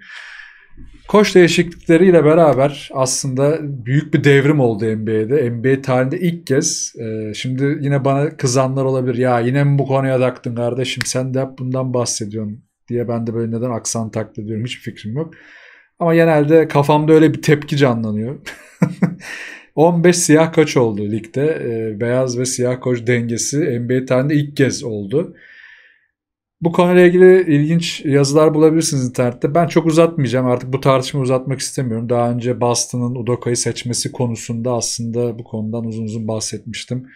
Koş değişiklikleriyle beraber aslında büyük bir devrim oldu NBA'de. NBA tarihinde ilk kez. E, şimdi yine bana kızanlar olabilir. Ya yine mi bu konuya taktın kardeşim? Sen de hep bundan bahsediyorsun diye ben de böyle neden aksan taklit ediyorum hiçbir fikrim yok. Ama genelde kafamda öyle bir tepki canlanıyor. 15 siyah koç oldu ligde. E, beyaz ve siyah koç dengesi NBA tarihinde ilk kez oldu. Bu konuyla ilgili ilginç yazılar bulabilirsiniz internette. Ben çok uzatmayacağım. Artık bu tartışmayı uzatmak istemiyorum. Daha önce Boston'ın Udoka'yı seçmesi konusunda aslında bu konudan uzun uzun bahsetmiştim.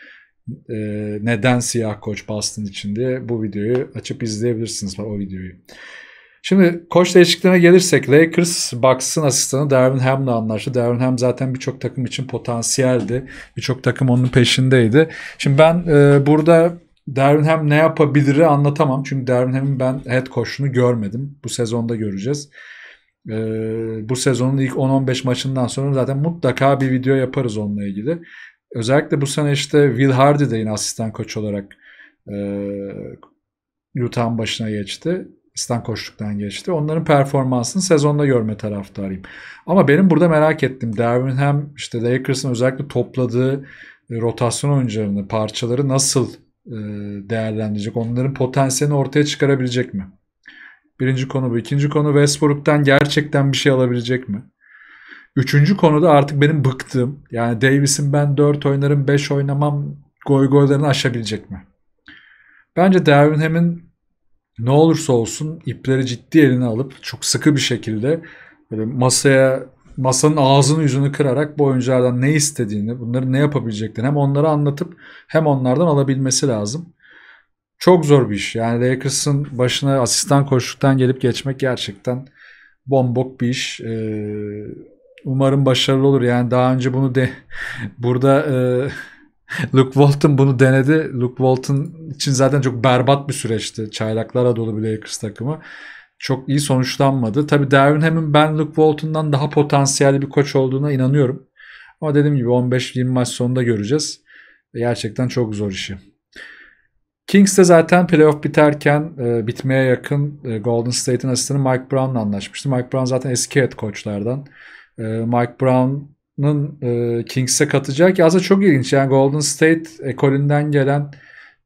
Ee, neden siyah koç Boston için diye bu videoyu açıp izleyebilirsiniz o videoyu. Şimdi koç değişikliğine gelirsek Lakers Bucks'ın asistanı Darvin Ham'la anlaştı. Darvin Ham zaten birçok takım için potansiyeldi. Birçok takım onun peşindeydi. Şimdi ben e, burada Darwin ne yapabiliri anlatamam. Çünkü Darwin ben head coach'unu görmedim. Bu sezonda göreceğiz. Ee, bu sezonun ilk 10-15 maçından sonra zaten mutlaka bir video yaparız onunla ilgili. Özellikle bu sene işte Will Hardy de yine asistan koç olarak e, Utah'ın başına geçti. Asistan koçluktan geçti. Onların performansını sezonda görme taraftarıyım. Ama benim burada merak ettim. Darwin hem işte Lakers'ın özellikle topladığı e, rotasyon oyuncularını, parçaları nasıl e, değerlendirecek? Onların potansiyelini ortaya çıkarabilecek mi? Birinci konu bu. İkinci konu Westbrook'tan gerçekten bir şey alabilecek mi? Üçüncü konuda artık benim bıktığım yani Davis'in ben 4 oynarım 5 oynamam goy goylarını aşabilecek mi? Bence Darwin ne olursa olsun ipleri ciddi eline alıp çok sıkı bir şekilde böyle masaya masanın ağzını yüzünü kırarak bu oyunculardan ne istediğini, bunları ne yapabileceklerini hem onları anlatıp hem onlardan alabilmesi lazım. Çok zor bir iş. Yani Lakers'ın başına asistan koştuktan gelip geçmek gerçekten bombok bir iş. Ee, umarım başarılı olur. Yani daha önce bunu de burada e, Luke Walton bunu denedi. Luke Walton için zaten çok berbat bir süreçti. Çaylaklara dolu bir Lakers takımı çok iyi sonuçlanmadı. Tabii Darwin Ham'in ben Luke Walton'dan daha potansiyelli bir koç olduğuna inanıyorum. Ama dediğim gibi 15-20 maç sonunda göreceğiz. Gerçekten çok zor işi. Kings de zaten playoff biterken e, bitmeye yakın e, Golden State'in asistanı Mike Brown'la anlaşmıştı. Mike Brown zaten eski head koçlardan. E, Mike Brown'ın e, Kings'e katacak. Ya aslında çok ilginç. Yani Golden State ekolünden gelen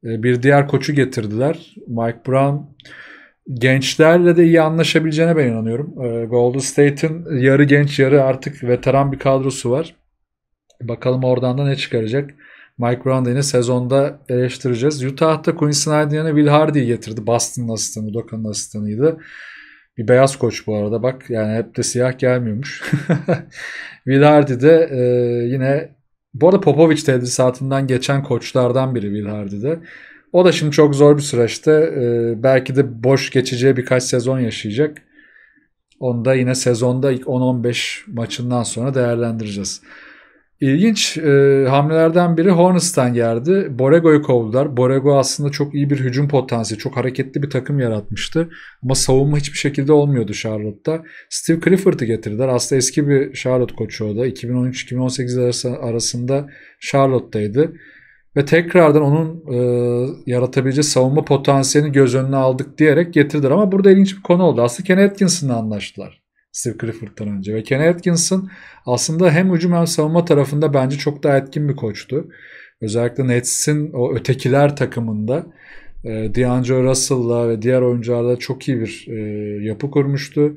e, bir diğer koçu getirdiler. Mike Brown gençlerle de iyi anlaşabileceğine ben inanıyorum. Ee, Golden State'in yarı genç yarı artık veteran bir kadrosu var. Bakalım oradan da ne çıkaracak. Mike Brown'da yine sezonda eleştireceğiz. Utah'ta Quinn Snyder yerine Will Hardy'yi getirdi. Boston'ın asistanı, Doka'nın asistanıydı. Bir beyaz koç bu arada bak. Yani hep de siyah gelmiyormuş. Will Hardy de e, yine bu arada Popovic tedrisatından geçen koçlardan biri Will Hardy de. O da şimdi çok zor bir süreçte. Ee, belki de boş geçeceği birkaç sezon yaşayacak. Onu da yine sezonda ilk 10-15 maçından sonra değerlendireceğiz. İlginç e, hamlelerden biri Hornets'tan geldi. Borego'yu kovdular. Borego aslında çok iyi bir hücum potansiyeli. Çok hareketli bir takım yaratmıştı. Ama savunma hiçbir şekilde olmuyordu Charlotte'da. Steve Clifford'ı getirdiler. Aslında eski bir Charlotte koçu o da. 2013-2018 arasında Charlotte'daydı ve tekrardan onun e, yaratabileceği savunma potansiyelini göz önüne aldık diyerek getirdiler. Ama burada ilginç bir konu oldu. Aslında Ken Atkinson'la anlaştılar. Steve Clifford'dan önce. Ve Ken Atkinson aslında hem hücum hem savunma tarafında bence çok daha etkin bir koçtu. Özellikle Nets'in o ötekiler takımında e, D'Angelo Russell'la ve diğer oyuncularla çok iyi bir e, yapı kurmuştu.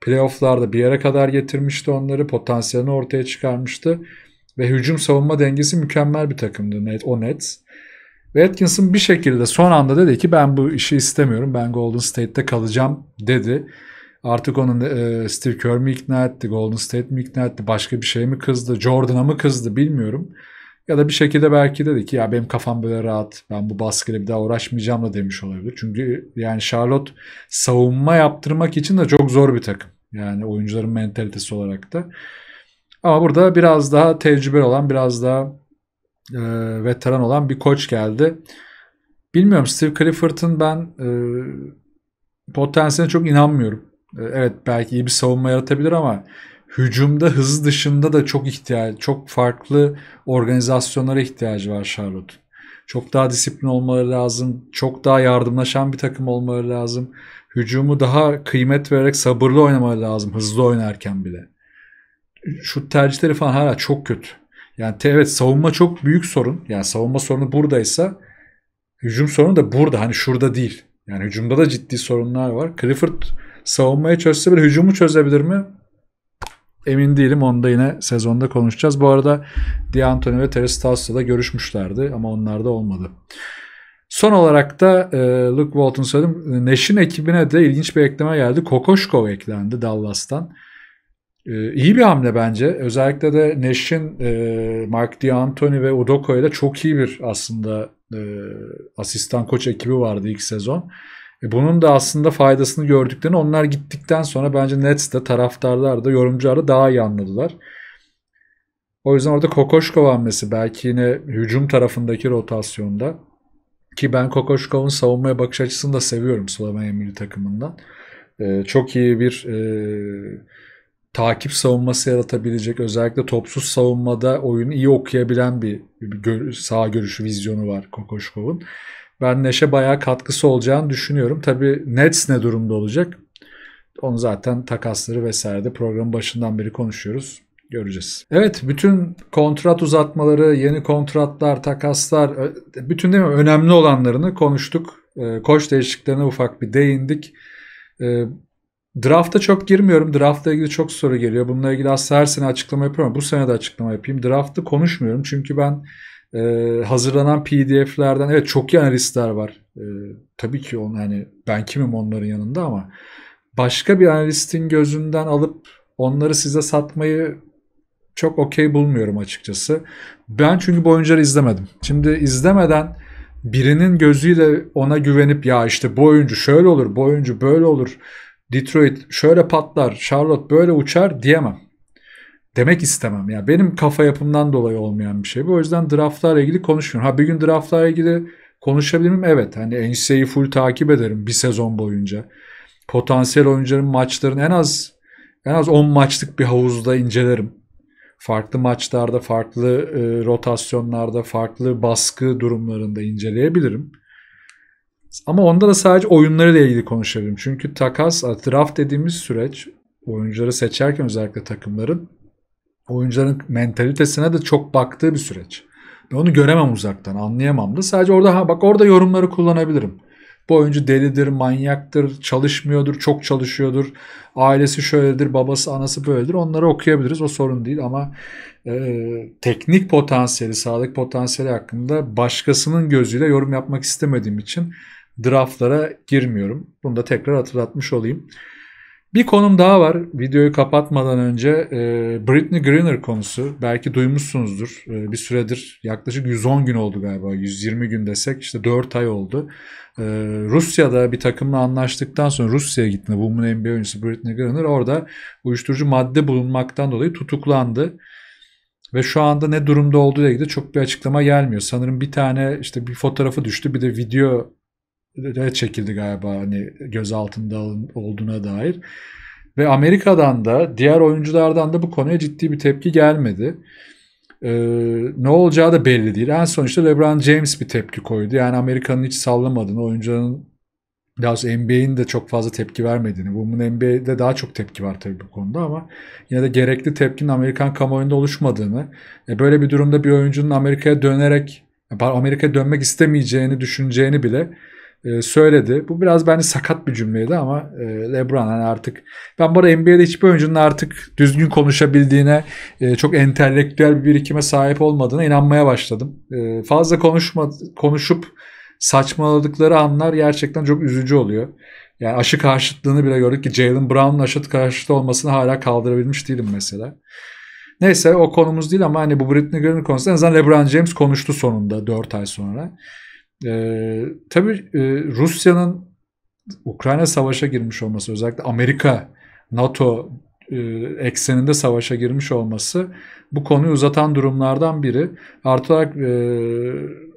Playoff'larda bir yere kadar getirmişti onları. Potansiyelini ortaya çıkarmıştı. Ve hücum savunma dengesi mükemmel bir takımdı net, o net. Ve Atkinson bir şekilde son anda dedi ki ben bu işi istemiyorum. Ben Golden State'te kalacağım dedi. Artık onun e, Steve Kerr mi ikna etti, Golden State mi ikna etti, başka bir şey mi kızdı, Jordan'a mı kızdı bilmiyorum. Ya da bir şekilde belki dedi ki ya benim kafam böyle rahat. Ben bu baskıyla bir daha uğraşmayacağım da demiş olabilir. Çünkü yani Charlotte savunma yaptırmak için de çok zor bir takım. Yani oyuncuların mentalitesi olarak da. Ama burada biraz daha tecrübeli olan, biraz daha e, veteran olan bir koç geldi. Bilmiyorum Steve Clifford'ın ben e, potansiyeline çok inanmıyorum. E, evet belki iyi bir savunma yaratabilir ama hücumda hız dışında da çok ihtiyaç, çok farklı organizasyonlara ihtiyacı var Charlotte. Çok daha disiplin olmaları lazım. Çok daha yardımlaşan bir takım olmaları lazım. Hücumu daha kıymet vererek sabırlı oynamaları lazım hızlı oynarken bile şut tercihleri falan hala çok kötü. Yani evet savunma çok büyük sorun. Yani savunma sorunu buradaysa hücum sorunu da burada. Hani şurada değil. Yani hücumda da ciddi sorunlar var. Clifford savunmayı çözse bile hücumu çözebilir mi? Emin değilim. Onu da yine sezonda konuşacağız. Bu arada D'Antoni ve Terry Stouts'la da görüşmüşlerdi ama onlar da olmadı. Son olarak da e, Luke Walton söyledim. E, Neşin ekibine de ilginç bir ekleme geldi. Kokoşkov eklendi Dallas'tan. Ee, iyi bir hamle bence. Özellikle de Nash'in e, Mark D'Antoni ve Udoko'ya da çok iyi bir aslında e, asistan koç ekibi vardı ilk sezon. E, bunun da aslında faydasını gördüklerini onlar gittikten sonra bence Nets'te taraftarlar da yorumcular da daha iyi anladılar. O yüzden orada Kokoşkov hamlesi belki yine hücum tarafındaki rotasyonda ki ben Kokoşkov'un savunmaya bakış açısını da seviyorum Slovenya milli takımından. E, çok iyi bir e, takip savunması yaratabilecek özellikle topsuz savunmada oyunu iyi okuyabilen bir, bir gör, sağ görüşü vizyonu var Kokoşkov'un. Ben Neş'e bayağı katkısı olacağını düşünüyorum. Tabi Nets ne durumda olacak? Onu zaten takasları vesaire de programın başından beri konuşuyoruz. Göreceğiz. Evet bütün kontrat uzatmaları, yeni kontratlar, takaslar, bütün değil mi önemli olanlarını konuştuk. Ee, koç değişikliklerine ufak bir değindik ee, Draft'a çok girmiyorum. Draft'la ilgili çok soru geliyor. Bununla ilgili aslında her sene açıklama yapıyorum. Bu sene de açıklama yapayım. Draft'ı konuşmuyorum. Çünkü ben e, hazırlanan PDF'lerden evet çok iyi analistler var. E, tabii ki on, yani ben kimim onların yanında ama başka bir analistin gözünden alıp onları size satmayı çok okey bulmuyorum açıkçası. Ben çünkü bu oyuncuları izlemedim. Şimdi izlemeden birinin gözüyle ona güvenip ya işte bu oyuncu şöyle olur, bu oyuncu böyle olur Detroit şöyle patlar, Charlotte böyle uçar diyemem. Demek istemem. ya benim kafa yapımdan dolayı olmayan bir şey bu. O yüzden draftlarla ilgili konuşmuyorum. Ha bir gün draftlarla ilgili konuşabilir miyim? Evet. Hani NCAA'yi full takip ederim bir sezon boyunca. Potansiyel oyuncuların maçların en az en az 10 maçlık bir havuzda incelerim. Farklı maçlarda, farklı e, rotasyonlarda, farklı baskı durumlarında inceleyebilirim. Ama onda da sadece oyunları ile ilgili konuşabilirim. Çünkü takas, draft dediğimiz süreç oyuncuları seçerken özellikle takımların oyuncuların mentalitesine de çok baktığı bir süreç. Ben onu göremem uzaktan, anlayamam da. Sadece orada ha, bak orada yorumları kullanabilirim. Bu oyuncu delidir, manyaktır, çalışmıyordur, çok çalışıyordur. Ailesi şöyledir, babası, anası böyledir. Onları okuyabiliriz. O sorun değil ama e, teknik potansiyeli, sağlık potansiyeli hakkında başkasının gözüyle yorum yapmak istemediğim için draftlara girmiyorum. Bunu da tekrar hatırlatmış olayım. Bir konum daha var. Videoyu kapatmadan önce e, Britney Greener konusu. Belki duymuşsunuzdur. E, bir süredir yaklaşık 110 gün oldu galiba. 120 gün desek işte 4 ay oldu. E, Rusya'da bir takımla anlaştıktan sonra Rusya'ya gitti. Women NBA oyuncusu Britney Greener orada uyuşturucu madde bulunmaktan dolayı tutuklandı. Ve şu anda ne durumda olduğu ile ilgili çok bir açıklama gelmiyor. Sanırım bir tane işte bir fotoğrafı düştü bir de video red çekildi galiba hani göz altında olduğuna dair. Ve Amerika'dan da diğer oyunculardan da bu konuya ciddi bir tepki gelmedi. Ee, ne olacağı da belli değil. En sonuçta LeBron James bir tepki koydu. Yani Amerika'nın hiç sallamadığını, Oyuncunun daha NBA'in de çok fazla tepki vermediğini. Bunun NBA'de daha çok tepki var tabii bu konuda ama yine de gerekli tepkinin Amerikan kamuoyunda oluşmadığını, e, böyle bir durumda bir oyuncunun Amerika'ya dönerek Amerika'ya dönmek istemeyeceğini düşüneceğini bile e, söyledi. Bu biraz bence sakat bir cümleydi ama e, LeBron hani artık ben bu ara NBA'de hiçbir oyuncunun artık düzgün konuşabildiğine, e, çok entelektüel bir birikime sahip olmadığına inanmaya başladım. fazla konuşma konuşup saçmaladıkları anlar gerçekten çok üzücü oluyor. Yani aşı karşıtlığını bile gördük ki Jalen Brown'un aşı karşıtı olmasını hala kaldırabilmiş değilim mesela. Neyse o konumuz değil ama hani bu Britney Green konusunda en azından LeBron James konuştu sonunda 4 ay sonra. Ee, tabii e, Rusya'nın Ukrayna savaşa girmiş olması özellikle Amerika, NATO e, ekseninde savaşa girmiş olması bu konuyu uzatan durumlardan biri. Artı olarak e,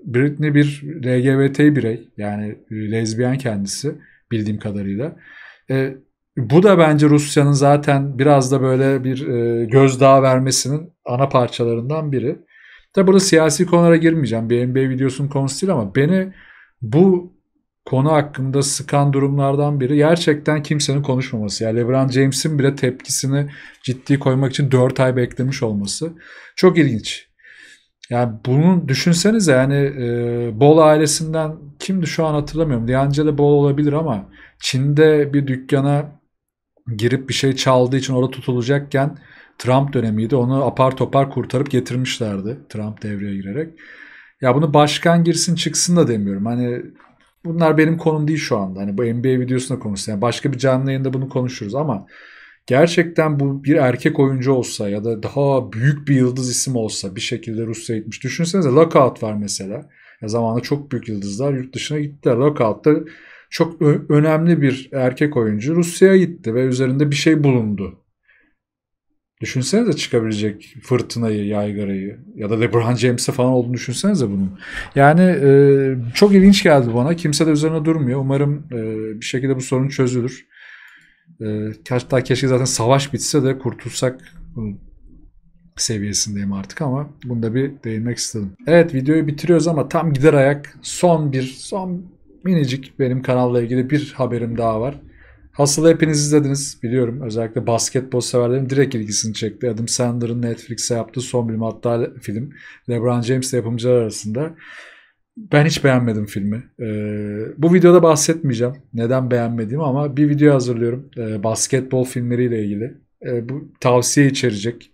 Britney bir LGBT birey yani e, lezbiyen kendisi bildiğim kadarıyla. E, bu da bence Rusya'nın zaten biraz da böyle bir e, gözdağı vermesinin ana parçalarından biri. Tabi burada siyasi konulara girmeyeceğim. Bir NBA videosunun konusu değil ama beni bu konu hakkında sıkan durumlardan biri gerçekten kimsenin konuşmaması. Yani LeBron James'in bile tepkisini ciddi koymak için 4 ay beklemiş olması çok ilginç. Yani bunu düşünsenize yani e, Bol ailesinden kimdi şu an hatırlamıyorum. D'Angelo Bol olabilir ama Çin'de bir dükkana girip bir şey çaldığı için orada tutulacakken Trump dönemiydi. Onu apar topar kurtarıp getirmişlerdi Trump devreye girerek. Ya bunu başkan girsin çıksın da demiyorum. Hani bunlar benim konum değil şu anda. Hani bu NBA videosunda konuşsun. Yani başka bir canlı yayında bunu konuşuruz ama gerçekten bu bir erkek oyuncu olsa ya da daha büyük bir yıldız isim olsa bir şekilde Rusya gitmiş. Düşünsenize Lockout var mesela. Ya zamanında çok büyük yıldızlar yurt dışına gittiler. Lockout'ta çok önemli bir erkek oyuncu Rusya'ya gitti ve üzerinde bir şey bulundu. Düşünsenize çıkabilecek fırtınayı, yaygarayı ya da LeBron James'e falan olduğunu düşünsenize bunun. Yani e, çok ilginç geldi bana. Kimse de üzerine durmuyor. Umarım e, bir şekilde bu sorun çözülür. E, hatta keşke zaten savaş bitse de kurtulsak bunun seviyesindeyim artık ama bunu da bir değinmek istedim. Evet videoyu bitiriyoruz ama tam gider ayak son bir son minicik benim kanalla ilgili bir haberim daha var. Hustle'ı hepiniz izlediniz biliyorum. Özellikle basketbol severlerin direkt ilgisini çekti. Adam Sandler'ın Netflix'e yaptığı son film hatta film. LeBron James'le yapımcılar arasında. Ben hiç beğenmedim filmi. Ee, bu videoda bahsetmeyeceğim neden beğenmediğimi ama bir video hazırlıyorum. Ee, basketbol filmleriyle ilgili. Ee, bu tavsiye içerecek.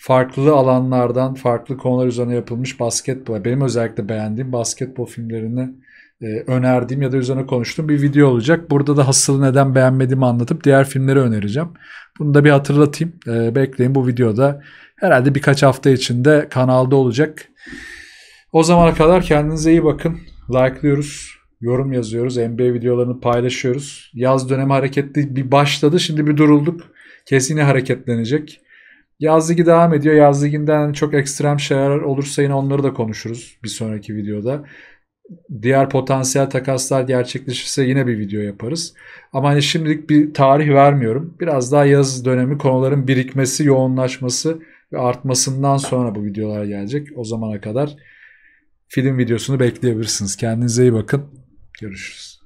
Farklı alanlardan, farklı konular üzerine yapılmış basketbol. Benim özellikle beğendiğim basketbol filmlerini e, önerdiğim ya da üzerine konuştuğum bir video olacak. Burada da hasılı neden beğenmediğimi anlatıp diğer filmleri önereceğim. Bunu da bir hatırlatayım. E, bekleyin bu videoda. Herhalde birkaç hafta içinde kanalda olacak. O zamana kadar kendinize iyi bakın. Like'lıyoruz, yorum yazıyoruz, NBA videolarını paylaşıyoruz. Yaz dönemi hareketli bir başladı, şimdi bir durulduk. Kesin hareketlenecek. Yaz ligi devam ediyor. Yaz liginden çok ekstrem şeyler olursa yine onları da konuşuruz bir sonraki videoda diğer potansiyel takaslar gerçekleşirse yine bir video yaparız. Ama hani şimdilik bir tarih vermiyorum. Biraz daha yaz dönemi konuların birikmesi, yoğunlaşması ve artmasından sonra bu videolar gelecek. O zamana kadar film videosunu bekleyebilirsiniz. Kendinize iyi bakın. Görüşürüz.